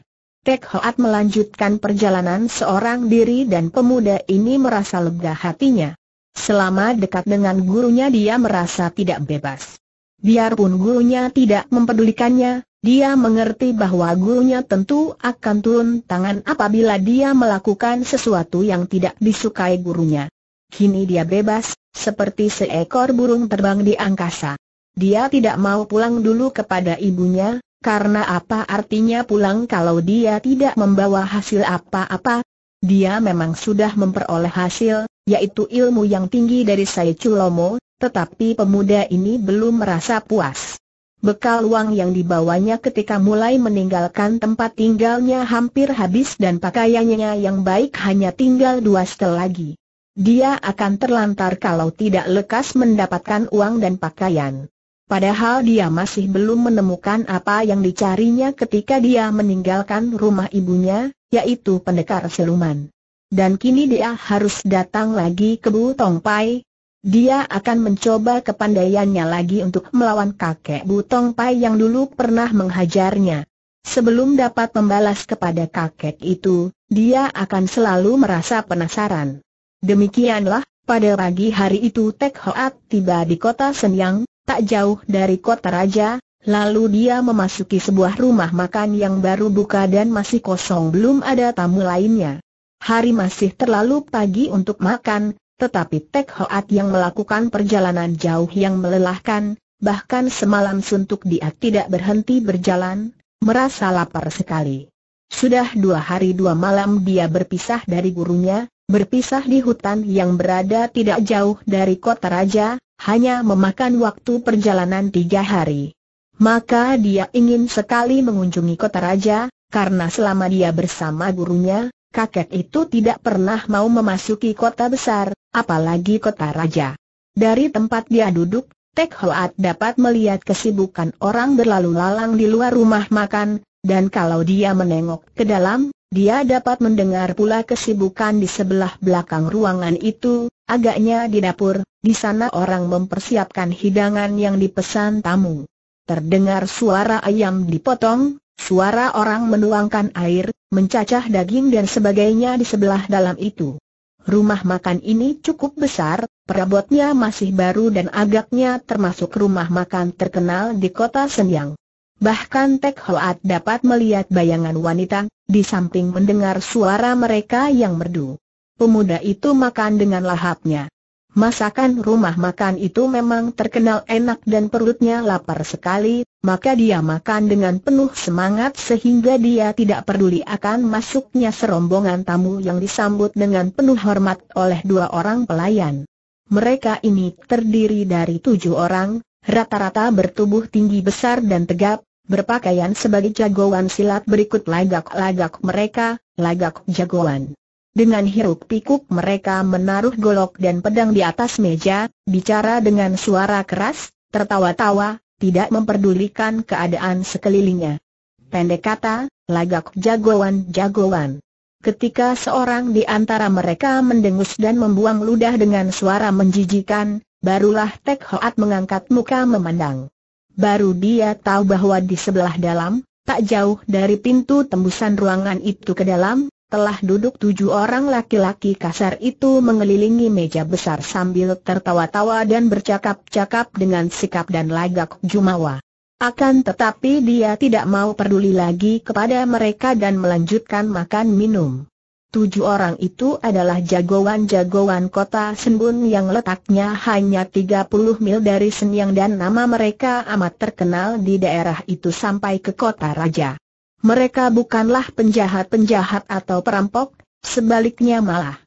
Tek Hoat melanjutkan perjalanan seorang diri dan pemuda ini merasa lega hatinya. Selama dekat dengan gurunya dia merasa tidak bebas. Biarpun gurunya tidak mempedulikannya, dia mengerti bahwa gurunya tentu akan turun tangan apabila dia melakukan sesuatu yang tidak disukai gurunya. Kini dia bebas, seperti seekor burung terbang di angkasa. Dia tidak mau pulang dulu kepada ibunya, karena apa artinya pulang kalau dia tidak membawa hasil apa-apa, dia memang sudah memperoleh hasil, yaitu ilmu yang tinggi dari Sai Chulomo, tetapi pemuda ini belum merasa puas. Bekal uang yang dibawanya ketika mulai meninggalkan tempat tinggalnya hampir habis dan pakaiannya yang baik hanya tinggal dua setel lagi. Dia akan terlantar kalau tidak lekas mendapatkan uang dan pakaian. Padahal dia masih belum menemukan apa yang dicarinya ketika dia meninggalkan rumah ibunya, yaitu pendekar siluman. Dan kini dia harus datang lagi ke Bu Tong Pai. Dia akan mencoba kepandaiannya lagi untuk melawan kakek Bu Tong Pai yang dulu pernah menghajarnya. Sebelum dapat membalas kepada kakek itu, dia akan selalu merasa penasaran. Demikianlah, pada pagi hari itu Tek Hoat tiba di kota Senyang, tak jauh dari kota Raja, Lalu dia memasuki sebuah rumah makan yang baru buka dan masih kosong belum ada tamu lainnya. Hari masih terlalu pagi untuk makan, tetapi Tek Hoat yang melakukan perjalanan jauh yang melelahkan, bahkan semalam suntuk dia tidak berhenti berjalan, merasa lapar sekali. Sudah dua hari dua malam dia berpisah dari gurunya, berpisah di hutan yang berada tidak jauh dari kota raja, hanya memakan waktu perjalanan tiga hari. Maka dia ingin sekali mengunjungi kota raja, karena selama dia bersama gurunya, kakek itu tidak pernah mau memasuki kota besar, apalagi kota raja. Dari tempat dia duduk, Tek Hoat dapat melihat kesibukan orang berlalu lalang di luar rumah makan, dan kalau dia menengok ke dalam, dia dapat mendengar pula kesibukan di sebelah belakang ruangan itu, agaknya di dapur, di sana orang mempersiapkan hidangan yang dipesan tamu. Terdengar suara ayam dipotong, suara orang menuangkan air, mencacah daging dan sebagainya di sebelah dalam itu. Rumah makan ini cukup besar, perabotnya masih baru dan agaknya termasuk rumah makan terkenal di kota Senyang. Bahkan Tek Hoat dapat melihat bayangan wanita, di samping mendengar suara mereka yang merdu. Pemuda itu makan dengan lahapnya. Masakan rumah makan itu memang terkenal enak dan perutnya lapar sekali, maka dia makan dengan penuh semangat sehingga dia tidak peduli akan masuknya serombongan tamu yang disambut dengan penuh hormat oleh dua orang pelayan. Mereka ini terdiri dari tujuh orang, rata-rata bertubuh tinggi besar dan tegap, berpakaian sebagai jagoan silat berikut lagak-lagak mereka, lagak jagoan. Dengan hiruk pikuk mereka menaruh golok dan pedang di atas meja, bicara dengan suara keras, tertawa-tawa, tidak memperdulikan keadaan sekelilingnya. Pendek kata, lagak jagoan-jagoan. Ketika seorang di antara mereka mendengus dan membuang ludah dengan suara menjijikan, barulah Tek Hoat mengangkat muka memandang. Baru dia tahu bahwa di sebelah dalam, tak jauh dari pintu tembusan ruangan itu ke dalam, telah duduk tujuh orang laki-laki kasar itu mengelilingi meja besar sambil tertawa-tawa dan bercakap-cakap dengan sikap dan lagak jumawa. Akan tetapi dia tidak mau peduli lagi kepada mereka dan melanjutkan makan minum. Tujuh orang itu adalah jagoan-jagoan kota Senbun yang letaknya hanya 30 mil dari Senyang dan nama mereka amat terkenal di daerah itu sampai ke kota raja. Mereka bukanlah penjahat-penjahat atau perampok, sebaliknya malah.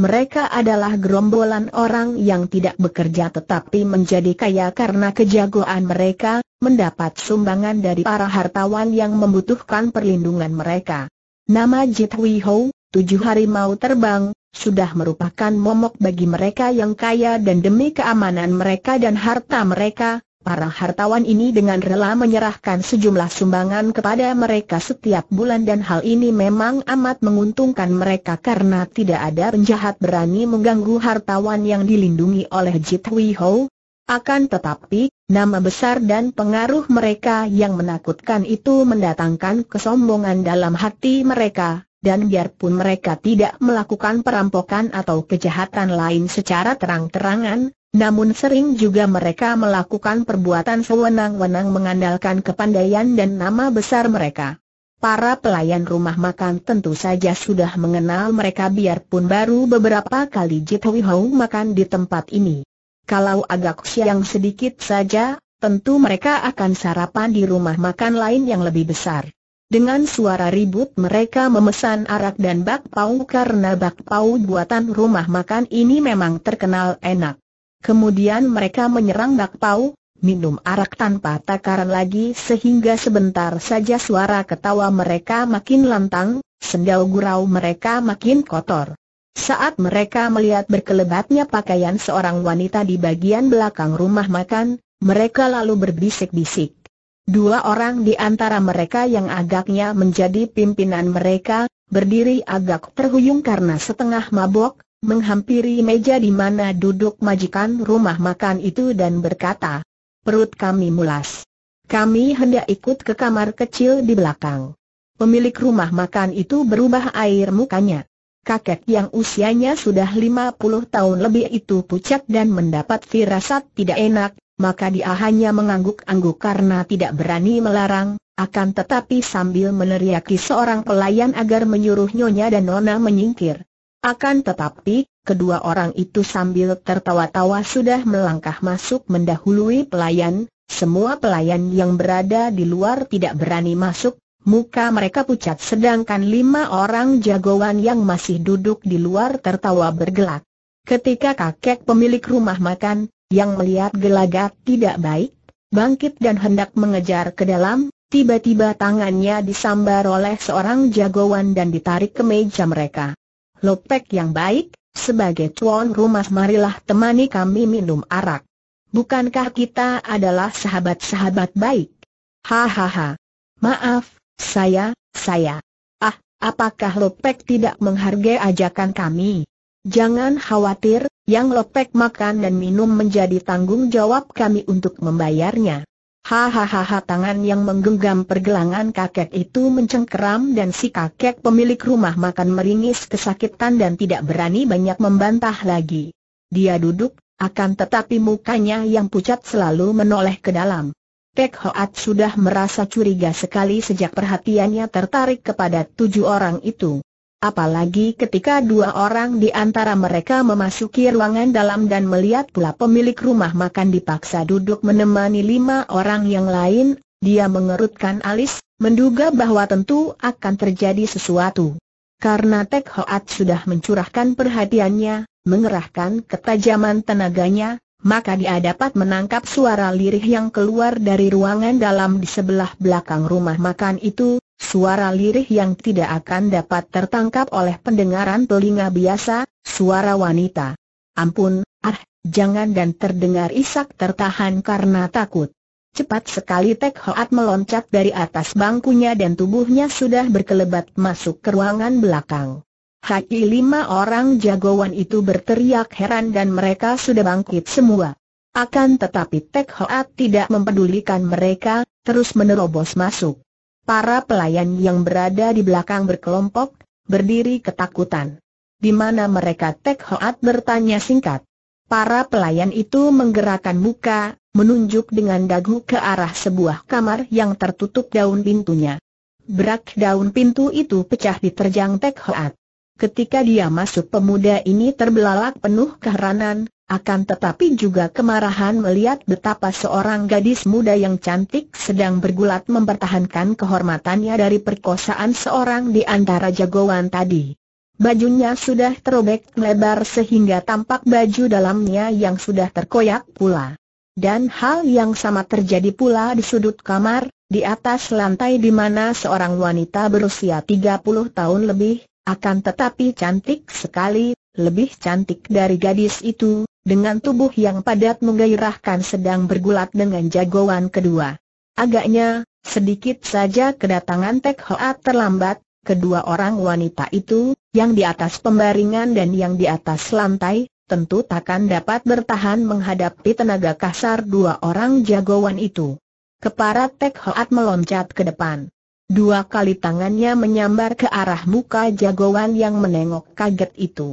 Mereka adalah gerombolan orang yang tidak bekerja tetapi menjadi kaya karena kejagoan mereka, mendapat sumbangan dari para hartawan yang membutuhkan perlindungan mereka. Nama Jit Hui Ho, tujuh harimau terbang, sudah merupakan momok bagi mereka yang kaya dan demi keamanan mereka dan harta mereka, Para hartawan ini dengan rela menyerahkan sejumlah sumbangan kepada mereka setiap bulan dan hal ini memang amat menguntungkan mereka karena tidak ada penjahat berani mengganggu hartawan yang dilindungi oleh Jit Hui Ho. Akan tetapi, nama besar dan pengaruh mereka yang menakutkan itu mendatangkan kesombongan dalam hati mereka, dan biarpun mereka tidak melakukan perampokan atau kejahatan lain secara terang-terangan, namun sering juga mereka melakukan perbuatan sewenang-wenang mengandalkan kepandaian dan nama besar mereka. Para pelayan rumah makan tentu saja sudah mengenal mereka biarpun baru beberapa kali Hui Hau makan di tempat ini. Kalau agak siang sedikit saja, tentu mereka akan sarapan di rumah makan lain yang lebih besar. Dengan suara ribut mereka memesan arak dan bakpau karena bakpau buatan rumah makan ini memang terkenal enak. Kemudian mereka menyerang Pau, minum arak tanpa takaran lagi sehingga sebentar saja suara ketawa mereka makin lantang, sendal gurau mereka makin kotor. Saat mereka melihat berkelebatnya pakaian seorang wanita di bagian belakang rumah makan, mereka lalu berbisik-bisik. Dua orang di antara mereka yang agaknya menjadi pimpinan mereka, berdiri agak terhuyung karena setengah mabok, menghampiri meja di mana duduk majikan rumah makan itu dan berkata, perut kami mulas. Kami hendak ikut ke kamar kecil di belakang. Pemilik rumah makan itu berubah air mukanya. Kakek yang usianya sudah 50 tahun lebih itu pucat dan mendapat firasat tidak enak, maka dia hanya mengangguk-angguk karena tidak berani melarang, akan tetapi sambil meneriaki seorang pelayan agar menyuruh Nyonya dan Nona menyingkir. Akan tetapi, kedua orang itu sambil tertawa-tawa sudah melangkah masuk mendahului pelayan, semua pelayan yang berada di luar tidak berani masuk, muka mereka pucat sedangkan lima orang jagoan yang masih duduk di luar tertawa bergelak. Ketika kakek pemilik rumah makan, yang melihat gelagat tidak baik, bangkit dan hendak mengejar ke dalam, Tiba-tiba tangannya disambar oleh seorang jagoan dan ditarik ke meja mereka. Lopek yang baik, sebagai tuan rumah marilah temani kami minum arak. Bukankah kita adalah sahabat-sahabat baik? Hahaha. Maaf, saya, saya. Ah, apakah Lopek tidak menghargai ajakan kami? Jangan khawatir, yang Lopek makan dan minum menjadi tanggung jawab kami untuk membayarnya. Hahaha tangan yang menggenggam pergelangan kakek itu mencengkeram dan si kakek pemilik rumah makan meringis kesakitan dan tidak berani banyak membantah lagi. Dia duduk, akan tetapi mukanya yang pucat selalu menoleh ke dalam. Pek Hoat sudah merasa curiga sekali sejak perhatiannya tertarik kepada tujuh orang itu. Apalagi ketika dua orang di antara mereka memasuki ruangan dalam dan melihat pula pemilik rumah makan dipaksa duduk menemani lima orang yang lain, dia mengerutkan alis, menduga bahwa tentu akan terjadi sesuatu. Karena Tek Hoat sudah mencurahkan perhatiannya, mengerahkan ketajaman tenaganya, maka dia dapat menangkap suara lirih yang keluar dari ruangan dalam di sebelah belakang rumah makan itu, suara lirih yang tidak akan dapat tertangkap oleh pendengaran telinga biasa, suara wanita. Ampun, ah, jangan dan terdengar isak tertahan karena takut. Cepat sekali Tek Hoat meloncat dari atas bangkunya dan tubuhnya sudah berkelebat masuk ke ruangan belakang. Hai lima orang jagoan itu berteriak heran dan mereka sudah bangkit semua. Akan tetapi Tek Hoat tidak mempedulikan mereka, terus menerobos masuk. Para pelayan yang berada di belakang berkelompok, berdiri ketakutan. Di mana mereka Tek Hoat bertanya singkat. Para pelayan itu menggerakkan muka, menunjuk dengan dagu ke arah sebuah kamar yang tertutup daun pintunya. Berak daun pintu itu pecah diterjang Tek Hoat. Ketika dia masuk pemuda ini terbelalak penuh keheranan, akan tetapi juga kemarahan melihat betapa seorang gadis muda yang cantik sedang bergulat mempertahankan kehormatannya dari perkosaan seorang di antara jagoan tadi. Bajunya sudah terobek lebar sehingga tampak baju dalamnya yang sudah terkoyak pula. Dan hal yang sama terjadi pula di sudut kamar, di atas lantai di mana seorang wanita berusia 30 tahun lebih, akan tetapi cantik sekali, lebih cantik dari gadis itu, dengan tubuh yang padat menggairahkan sedang bergulat dengan jagoan kedua. Agaknya, sedikit saja kedatangan Tek Hoa terlambat, kedua orang wanita itu, yang di atas pembaringan dan yang di atas lantai, tentu takkan dapat bertahan menghadapi tenaga kasar dua orang jagoan itu. Keparat Tek Hoat meloncat ke depan. Dua kali tangannya menyambar ke arah muka jagoan yang menengok kaget itu.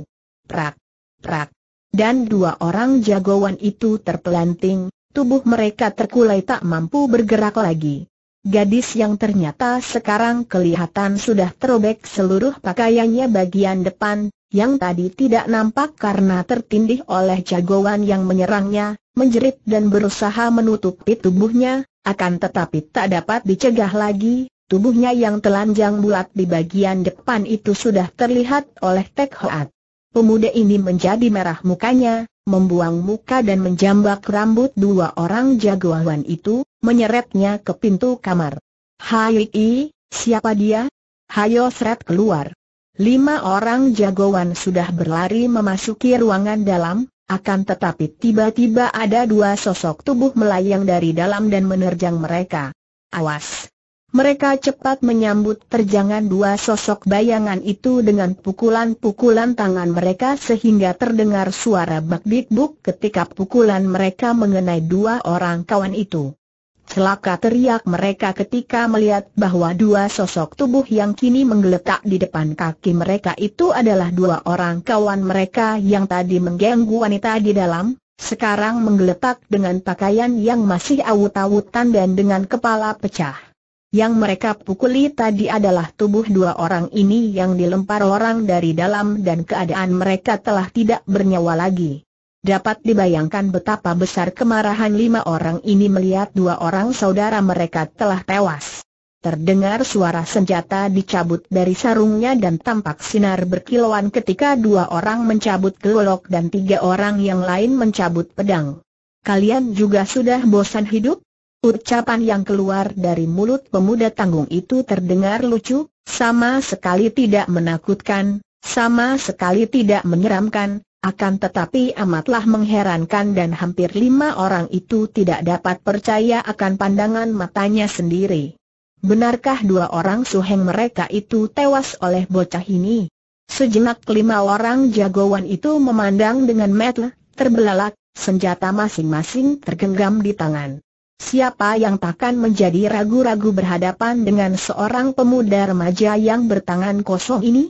Prak, prak, dan dua orang jagoan itu terpelanting, tubuh mereka terkulai tak mampu bergerak lagi. Gadis yang ternyata sekarang kelihatan sudah terobek seluruh pakaiannya bagian depan, yang tadi tidak nampak karena tertindih oleh jagoan yang menyerangnya, menjerit dan berusaha menutupi tubuhnya, akan tetapi tak dapat dicegah lagi, tubuhnya yang telanjang bulat di bagian depan itu sudah terlihat oleh Tek Hoat pemuda ini menjadi merah mukanya, membuang muka dan menjambak rambut dua orang jagoan itu, menyeretnya ke pintu kamar. Hai, siapa dia? Hayo seret keluar. Lima orang jagoan sudah berlari memasuki ruangan dalam, akan tetapi tiba-tiba ada dua sosok tubuh melayang dari dalam dan menerjang mereka. Awas! Mereka cepat menyambut terjangan dua sosok bayangan itu dengan pukulan-pukulan tangan mereka sehingga terdengar suara bakdik-buk ketika pukulan mereka mengenai dua orang kawan itu. Celaka teriak mereka ketika melihat bahwa dua sosok tubuh yang kini menggeletak di depan kaki mereka itu adalah dua orang kawan mereka yang tadi mengganggu wanita di dalam, sekarang menggeletak dengan pakaian yang masih awut-awutan dan dengan kepala pecah. Yang mereka pukuli tadi adalah tubuh dua orang ini yang dilempar orang dari dalam dan keadaan mereka telah tidak bernyawa lagi. Dapat dibayangkan betapa besar kemarahan lima orang ini melihat dua orang saudara mereka telah tewas. Terdengar suara senjata dicabut dari sarungnya dan tampak sinar berkilauan ketika dua orang mencabut gelolok dan tiga orang yang lain mencabut pedang. Kalian juga sudah bosan hidup? Ucapan yang keluar dari mulut pemuda tanggung itu terdengar lucu, sama sekali tidak menakutkan, sama sekali tidak menyeramkan, akan tetapi amatlah mengherankan dan hampir lima orang itu tidak dapat percaya akan pandangan matanya sendiri. Benarkah dua orang suheng mereka itu tewas oleh bocah ini? Sejenak lima orang jagoan itu memandang dengan metel, terbelalak, senjata masing-masing tergenggam di tangan. Siapa yang takkan menjadi ragu-ragu berhadapan dengan seorang pemuda remaja yang bertangan kosong ini?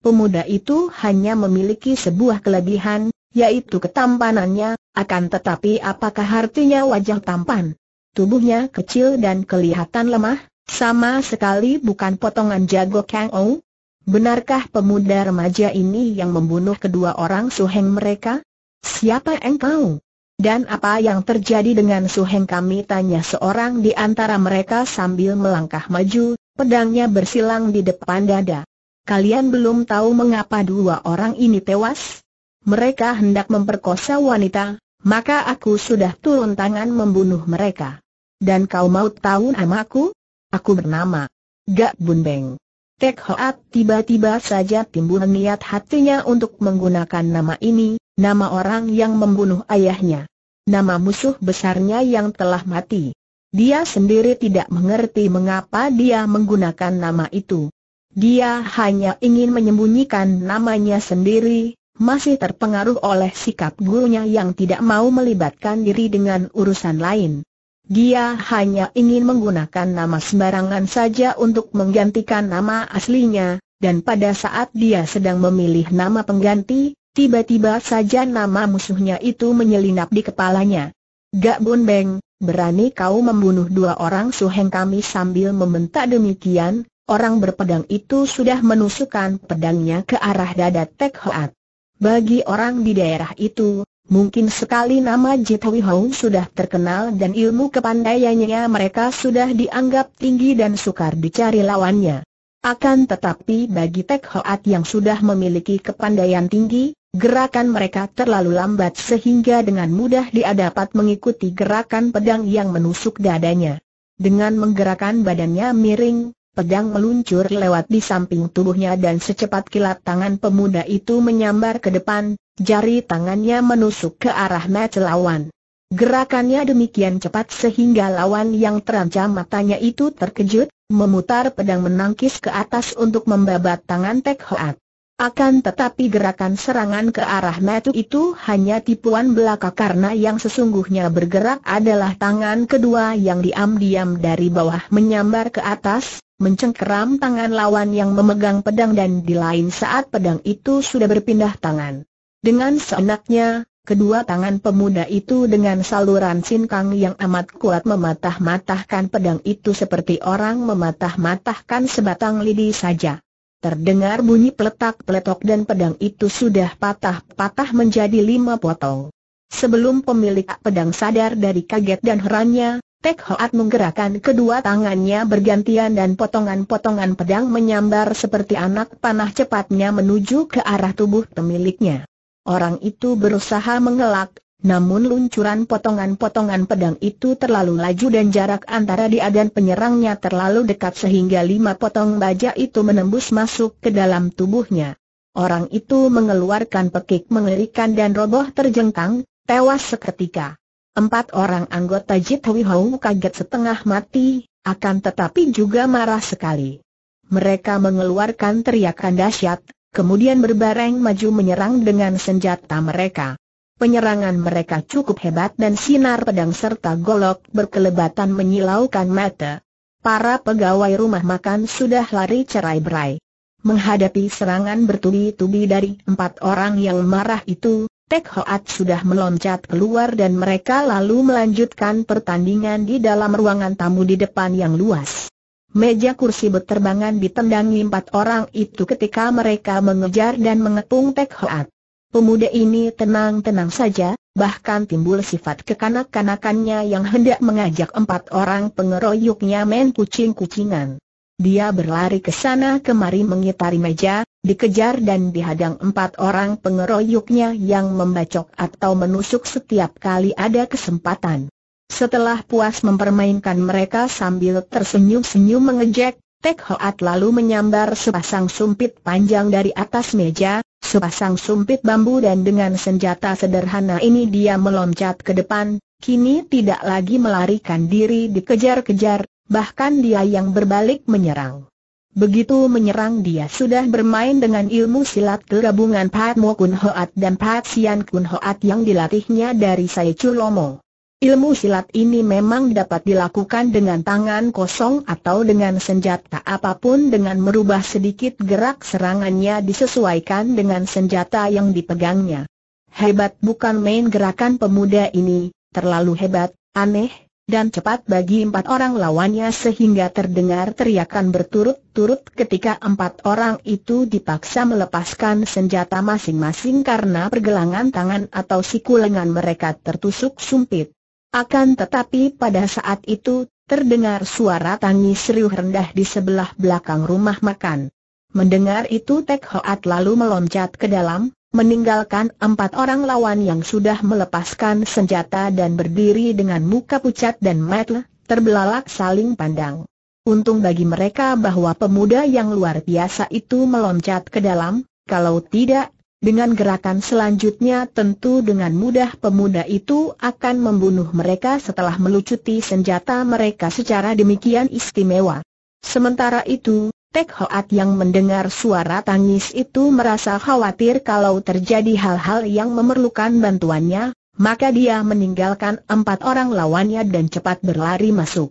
Pemuda itu hanya memiliki sebuah kelebihan, yaitu ketampanannya, akan tetapi apakah artinya wajah tampan? Tubuhnya kecil dan kelihatan lemah, sama sekali bukan potongan jago Kang Ou. Benarkah pemuda remaja ini yang membunuh kedua orang suheng mereka? Siapa engkau? Dan apa yang terjadi dengan Suheng kami tanya seorang di antara mereka sambil melangkah maju, pedangnya bersilang di depan dada. Kalian belum tahu mengapa dua orang ini tewas? Mereka hendak memperkosa wanita, maka aku sudah turun tangan membunuh mereka. Dan kau mau tahu namaku? Aku bernama Gak Bun Beng. Tek Hoat tiba-tiba saja timbul niat hatinya untuk menggunakan nama ini, nama orang yang membunuh ayahnya. Nama musuh besarnya yang telah mati. Dia sendiri tidak mengerti mengapa dia menggunakan nama itu. Dia hanya ingin menyembunyikan namanya sendiri, masih terpengaruh oleh sikap gurunya yang tidak mau melibatkan diri dengan urusan lain. Dia hanya ingin menggunakan nama sembarangan saja untuk menggantikan nama aslinya, dan pada saat dia sedang memilih nama pengganti, tiba-tiba saja nama musuhnya itu menyelinap di kepalanya. Gak Bun Beng, berani kau membunuh dua orang suheng kami sambil membentak demikian, orang berpedang itu sudah menusukkan pedangnya ke arah dada Tek Hoat. Bagi orang di daerah itu, Mungkin sekali nama Hui Hong sudah terkenal dan ilmu kepandaiannya mereka sudah dianggap tinggi dan sukar dicari lawannya. Akan tetapi bagi Tek Hoat yang sudah memiliki kepandaian tinggi, gerakan mereka terlalu lambat sehingga dengan mudah dia dapat mengikuti gerakan pedang yang menusuk dadanya. Dengan menggerakkan badannya miring, pedang meluncur lewat di samping tubuhnya dan secepat kilat tangan pemuda itu menyambar ke depan, Jari tangannya menusuk ke arah mata lawan. Gerakannya demikian cepat sehingga lawan yang terancam matanya itu terkejut, memutar pedang menangkis ke atas untuk membabat tangan Tek Hoat. Akan tetapi gerakan serangan ke arah Matu itu hanya tipuan belaka karena yang sesungguhnya bergerak adalah tangan kedua yang diam-diam dari bawah menyambar ke atas, mencengkeram tangan lawan yang memegang pedang dan di lain saat pedang itu sudah berpindah tangan. Dengan seenaknya, kedua tangan pemuda itu dengan saluran sinkang yang amat kuat mematah-matahkan pedang itu seperti orang mematah-matahkan sebatang lidi saja. Terdengar bunyi peletak-peletok dan pedang itu sudah patah-patah menjadi lima potong. Sebelum pemilik pedang sadar dari kaget dan herannya, Tek Hoat menggerakkan kedua tangannya bergantian dan potongan-potongan pedang menyambar seperti anak panah cepatnya menuju ke arah tubuh pemiliknya. Orang itu berusaha mengelak, namun luncuran potongan-potongan pedang itu terlalu laju dan jarak antara dia dan penyerangnya terlalu dekat sehingga lima potong baja itu menembus masuk ke dalam tubuhnya. Orang itu mengeluarkan pekik mengerikan dan roboh terjengkang, tewas seketika. Empat orang anggota Jit Hou kaget setengah mati, akan tetapi juga marah sekali. Mereka mengeluarkan teriakan dahsyat, Kemudian berbareng maju menyerang dengan senjata mereka. Penyerangan mereka cukup hebat dan sinar pedang serta golok berkelebatan menyilaukan mata. Para pegawai rumah makan sudah lari cerai berai. Menghadapi serangan bertubi-tubi dari empat orang yang marah itu, Tek Hoat sudah meloncat keluar dan mereka lalu melanjutkan pertandingan di dalam ruangan tamu di depan yang luas. Meja kursi berterbangan ditendangi empat orang itu ketika mereka mengejar dan mengepung Tek Hoat. Pemuda ini tenang-tenang saja, bahkan timbul sifat kekanak-kanakannya yang hendak mengajak empat orang pengeroyoknya main kucing-kucingan. Dia berlari ke sana kemari mengitari meja, dikejar dan dihadang empat orang pengeroyoknya yang membacok atau menusuk setiap kali ada kesempatan. Setelah puas mempermainkan mereka sambil tersenyum-senyum mengejek, Tek Hoat lalu menyambar sepasang sumpit panjang dari atas meja, sepasang sumpit bambu dan dengan senjata sederhana ini dia meloncat ke depan, kini tidak lagi melarikan diri dikejar-kejar, bahkan dia yang berbalik menyerang. Begitu menyerang dia sudah bermain dengan ilmu silat gabungan Pat Mo Kun Hoat dan Pat Sian Kun Hoat yang dilatihnya dari Sai Chulomo. Ilmu silat ini memang dapat dilakukan dengan tangan kosong atau dengan senjata apapun dengan merubah sedikit gerak serangannya disesuaikan dengan senjata yang dipegangnya. Hebat bukan main gerakan pemuda ini, terlalu hebat, aneh, dan cepat bagi empat orang lawannya sehingga terdengar teriakan berturut-turut ketika empat orang itu dipaksa melepaskan senjata masing-masing karena pergelangan tangan atau siku lengan mereka tertusuk sumpit. Akan tetapi pada saat itu, terdengar suara tangis riuh rendah di sebelah belakang rumah makan. Mendengar itu Tek Hoat lalu meloncat ke dalam, meninggalkan empat orang lawan yang sudah melepaskan senjata dan berdiri dengan muka pucat dan metel, terbelalak saling pandang. Untung bagi mereka bahwa pemuda yang luar biasa itu meloncat ke dalam, kalau tidak, dengan gerakan selanjutnya tentu dengan mudah pemuda itu akan membunuh mereka setelah melucuti senjata mereka secara demikian istimewa. Sementara itu, Tek Hoat yang mendengar suara tangis itu merasa khawatir kalau terjadi hal-hal yang memerlukan bantuannya, maka dia meninggalkan empat orang lawannya dan cepat berlari masuk.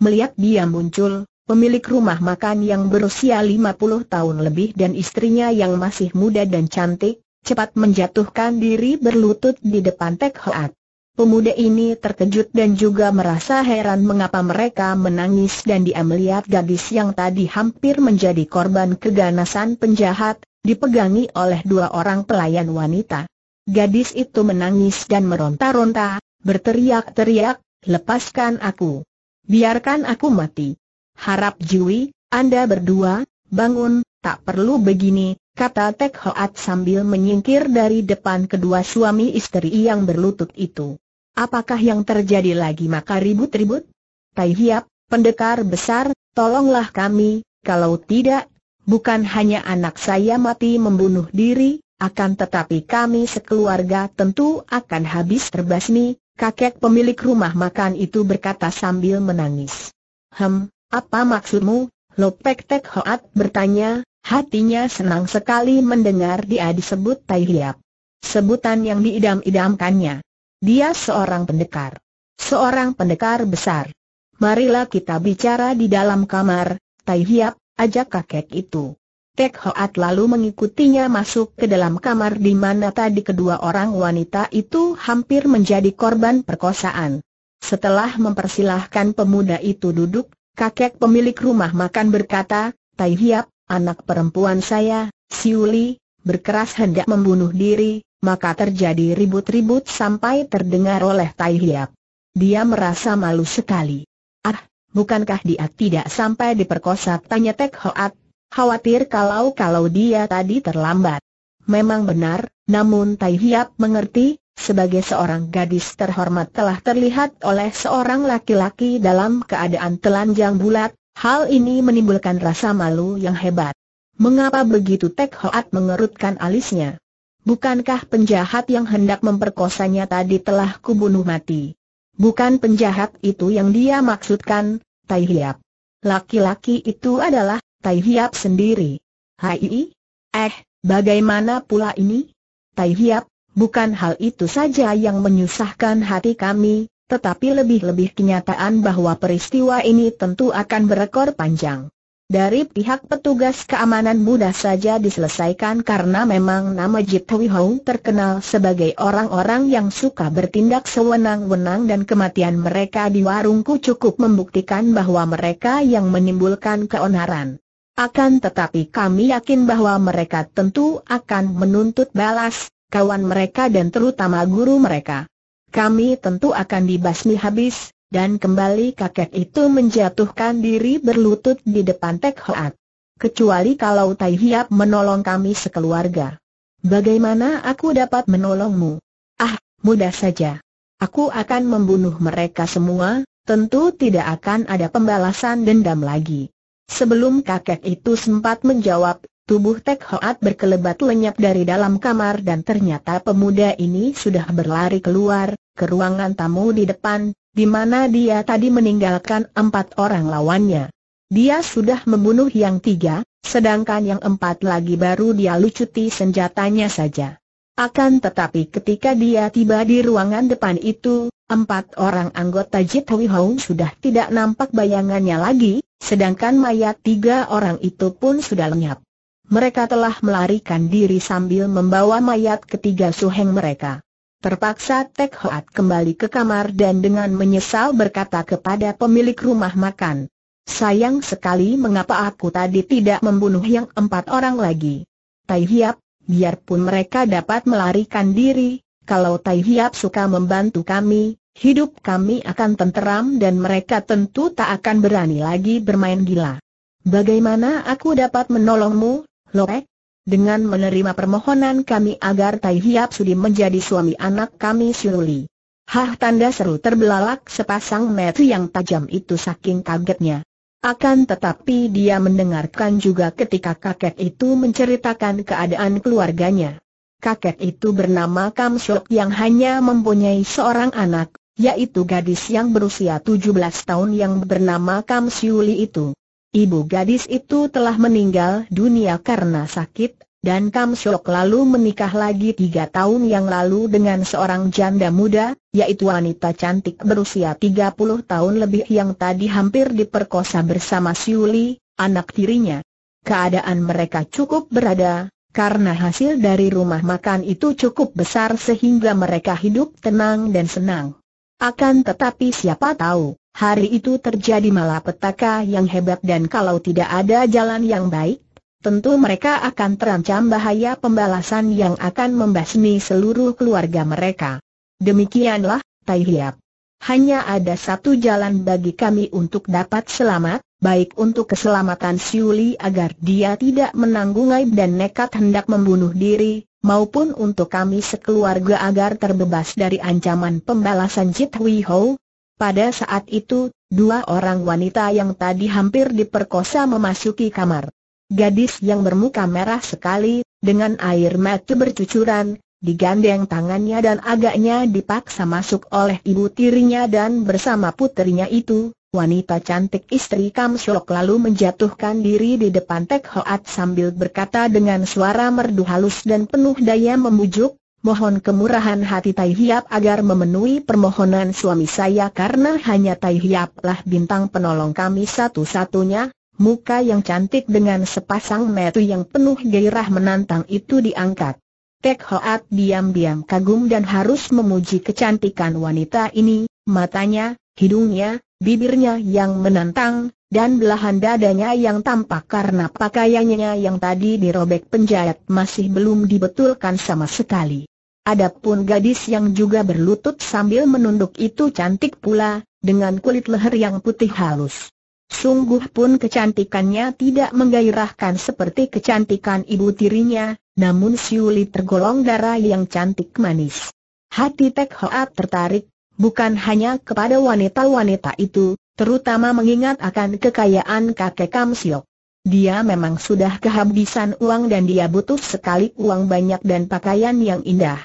Melihat dia muncul, pemilik rumah makan yang berusia 50 tahun lebih dan istrinya yang masih muda dan cantik, cepat menjatuhkan diri berlutut di depan Tek Hoat. Pemuda ini terkejut dan juga merasa heran mengapa mereka menangis dan dia melihat gadis yang tadi hampir menjadi korban keganasan penjahat, dipegangi oleh dua orang pelayan wanita. Gadis itu menangis dan meronta-ronta, berteriak-teriak, lepaskan aku. Biarkan aku mati. Harap Jui, Anda berdua, bangun, tak perlu begini, kata Tek Hoat sambil menyingkir dari depan kedua suami istri yang berlutut itu. Apakah yang terjadi lagi maka ribut-ribut? Tai Hiap, pendekar besar, tolonglah kami, kalau tidak, bukan hanya anak saya mati membunuh diri, akan tetapi kami sekeluarga tentu akan habis terbasmi, kakek pemilik rumah makan itu berkata sambil menangis. Hem, apa maksudmu? Lopek Tek Hoat bertanya, hatinya senang sekali mendengar dia disebut Tai Hiap. Sebutan yang diidam-idamkannya. Dia seorang pendekar. Seorang pendekar besar. Marilah kita bicara di dalam kamar, Tai Hiap, ajak kakek itu. Tek Hoat lalu mengikutinya masuk ke dalam kamar di mana tadi kedua orang wanita itu hampir menjadi korban perkosaan. Setelah mempersilahkan pemuda itu duduk, Kakek pemilik rumah makan berkata, Tai Hiap, anak perempuan saya, Siuli, berkeras hendak membunuh diri, maka terjadi ribut-ribut sampai terdengar oleh Tai Hiap. Dia merasa malu sekali. Ah, bukankah dia tidak sampai diperkosa tanya Tek Hoat, khawatir kalau-kalau dia tadi terlambat. Memang benar, namun Tai Hiap mengerti, sebagai seorang gadis terhormat telah terlihat oleh seorang laki-laki dalam keadaan telanjang bulat, hal ini menimbulkan rasa malu yang hebat. Mengapa begitu Tek Hoat mengerutkan alisnya? Bukankah penjahat yang hendak memperkosanya tadi telah kubunuh mati? Bukan penjahat itu yang dia maksudkan, Tai Hiap. Laki-laki itu adalah Tai Hiap sendiri. Hai, eh, bagaimana pula ini? Tai Hiap Bukan hal itu saja yang menyusahkan hati kami, tetapi lebih-lebih kenyataan bahwa peristiwa ini tentu akan berekor panjang. Dari pihak petugas keamanan mudah saja diselesaikan karena memang nama Jip Hui Hong terkenal sebagai orang-orang yang suka bertindak sewenang-wenang dan kematian mereka di warungku cukup membuktikan bahwa mereka yang menimbulkan keonaran. Akan tetapi kami yakin bahwa mereka tentu akan menuntut balas, kawan mereka dan terutama guru mereka. Kami tentu akan dibasmi habis, dan kembali kakek itu menjatuhkan diri berlutut di depan Tek Hoat. Kecuali kalau Tai Hiap menolong kami sekeluarga. Bagaimana aku dapat menolongmu? Ah, mudah saja. Aku akan membunuh mereka semua, tentu tidak akan ada pembalasan dendam lagi. Sebelum kakek itu sempat menjawab, Tubuh Tek Hoat berkelebat lenyap dari dalam kamar dan ternyata pemuda ini sudah berlari keluar, ke ruangan tamu di depan, di mana dia tadi meninggalkan empat orang lawannya. Dia sudah membunuh yang tiga, sedangkan yang empat lagi baru dia lucuti senjatanya saja. Akan tetapi ketika dia tiba di ruangan depan itu, empat orang anggota Jit Hui Hong sudah tidak nampak bayangannya lagi, sedangkan mayat tiga orang itu pun sudah lenyap mereka telah melarikan diri sambil membawa mayat ketiga suheng mereka. Terpaksa Tek Hoat kembali ke kamar dan dengan menyesal berkata kepada pemilik rumah makan. Sayang sekali mengapa aku tadi tidak membunuh yang empat orang lagi. Tai Hiap, biarpun mereka dapat melarikan diri, kalau Tai Hiap suka membantu kami, hidup kami akan tenteram dan mereka tentu tak akan berani lagi bermain gila. Bagaimana aku dapat menolongmu, Loek, dengan menerima permohonan kami agar Tai Hiap Sudi menjadi suami anak kami Siuli. Hah tanda seru terbelalak sepasang mata yang tajam itu saking kagetnya. Akan tetapi dia mendengarkan juga ketika kakek itu menceritakan keadaan keluarganya. Kakek itu bernama Kam Shok yang hanya mempunyai seorang anak, yaitu gadis yang berusia 17 tahun yang bernama Kam Siuli itu. Ibu gadis itu telah meninggal dunia karena sakit, dan Kam Syok lalu menikah lagi tiga tahun yang lalu dengan seorang janda muda, yaitu wanita cantik berusia 30 tahun lebih yang tadi hampir diperkosa bersama Siuli, anak tirinya. Keadaan mereka cukup berada, karena hasil dari rumah makan itu cukup besar sehingga mereka hidup tenang dan senang. Akan tetapi siapa tahu, Hari itu terjadi malapetaka yang hebat dan kalau tidak ada jalan yang baik, tentu mereka akan terancam bahaya pembalasan yang akan membasmi seluruh keluarga mereka. Demikianlah, Tai Hiap. Hanya ada satu jalan bagi kami untuk dapat selamat, baik untuk keselamatan Siuli agar dia tidak menanggung aib dan nekat hendak membunuh diri, maupun untuk kami sekeluarga agar terbebas dari ancaman pembalasan Jit Hui Hou, pada saat itu, dua orang wanita yang tadi hampir diperkosa memasuki kamar. Gadis yang bermuka merah sekali, dengan air mata bercucuran, digandeng tangannya dan agaknya dipaksa masuk oleh ibu tirinya dan bersama putrinya itu, wanita cantik istri Kam Syok lalu menjatuhkan diri di depan Tek Hoat sambil berkata dengan suara merdu halus dan penuh daya memujuk. Mohon kemurahan hati Tai Hiap agar memenuhi permohonan suami saya karena hanya Tai Hiap lah bintang penolong kami satu-satunya. Muka yang cantik dengan sepasang metu yang penuh gairah menantang itu diangkat. Tek Hoat diam-diam kagum dan harus memuji kecantikan wanita ini, matanya, hidungnya, bibirnya yang menantang, dan belahan dadanya yang tampak karena pakaiannya yang tadi dirobek penjahat masih belum dibetulkan sama sekali. Adapun gadis yang juga berlutut sambil menunduk itu cantik pula, dengan kulit leher yang putih halus. Sungguh pun kecantikannya tidak menggairahkan seperti kecantikan ibu tirinya, namun Siuli tergolong darah yang cantik manis. Hati Tek Hoat tertarik, bukan hanya kepada wanita-wanita itu, terutama mengingat akan kekayaan kakek Kam Siok. Dia memang sudah kehabisan uang dan dia butuh sekali uang banyak dan pakaian yang indah.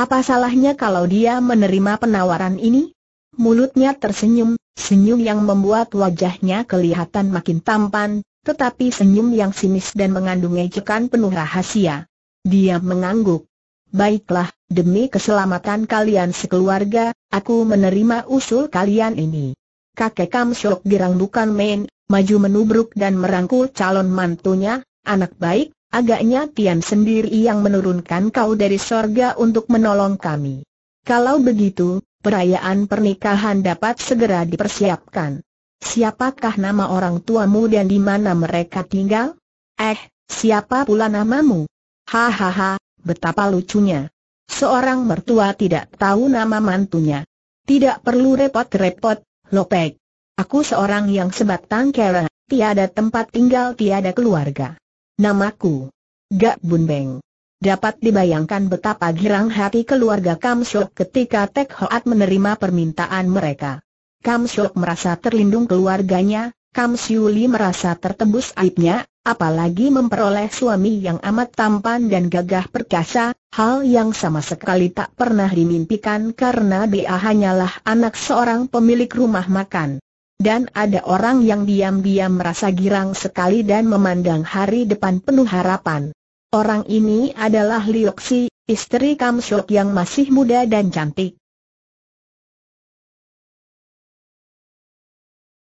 Apa salahnya kalau dia menerima penawaran ini? Mulutnya tersenyum, senyum yang membuat wajahnya kelihatan makin tampan, tetapi senyum yang sinis dan mengandung ejekan penuh rahasia. Dia mengangguk. Baiklah, demi keselamatan kalian sekeluarga, aku menerima usul kalian ini. Kakek Kam Girang bukan main, maju menubruk dan merangkul calon mantunya, anak baik, Agaknya Tian sendiri yang menurunkan kau dari sorga untuk menolong kami. Kalau begitu, perayaan pernikahan dapat segera dipersiapkan. Siapakah nama orang tuamu dan di mana mereka tinggal? Eh, siapa pula namamu? Hahaha, betapa lucunya. Seorang mertua tidak tahu nama mantunya. Tidak perlu repot-repot, Lopek. Aku seorang yang sebatang kera, tiada tempat tinggal, tiada keluarga. Namaku. Gak bun beng. Dapat dibayangkan betapa girang hati keluarga Kam ketika Tek Hoat menerima permintaan mereka. Kam merasa terlindung keluarganya, Kam merasa tertebus aibnya, apalagi memperoleh suami yang amat tampan dan gagah perkasa, hal yang sama sekali tak pernah dimimpikan karena dia hanyalah anak seorang pemilik rumah makan. Dan ada orang yang diam-diam merasa girang sekali dan memandang hari depan penuh harapan. Orang ini adalah Lioksi, istri Kam yang masih muda dan cantik.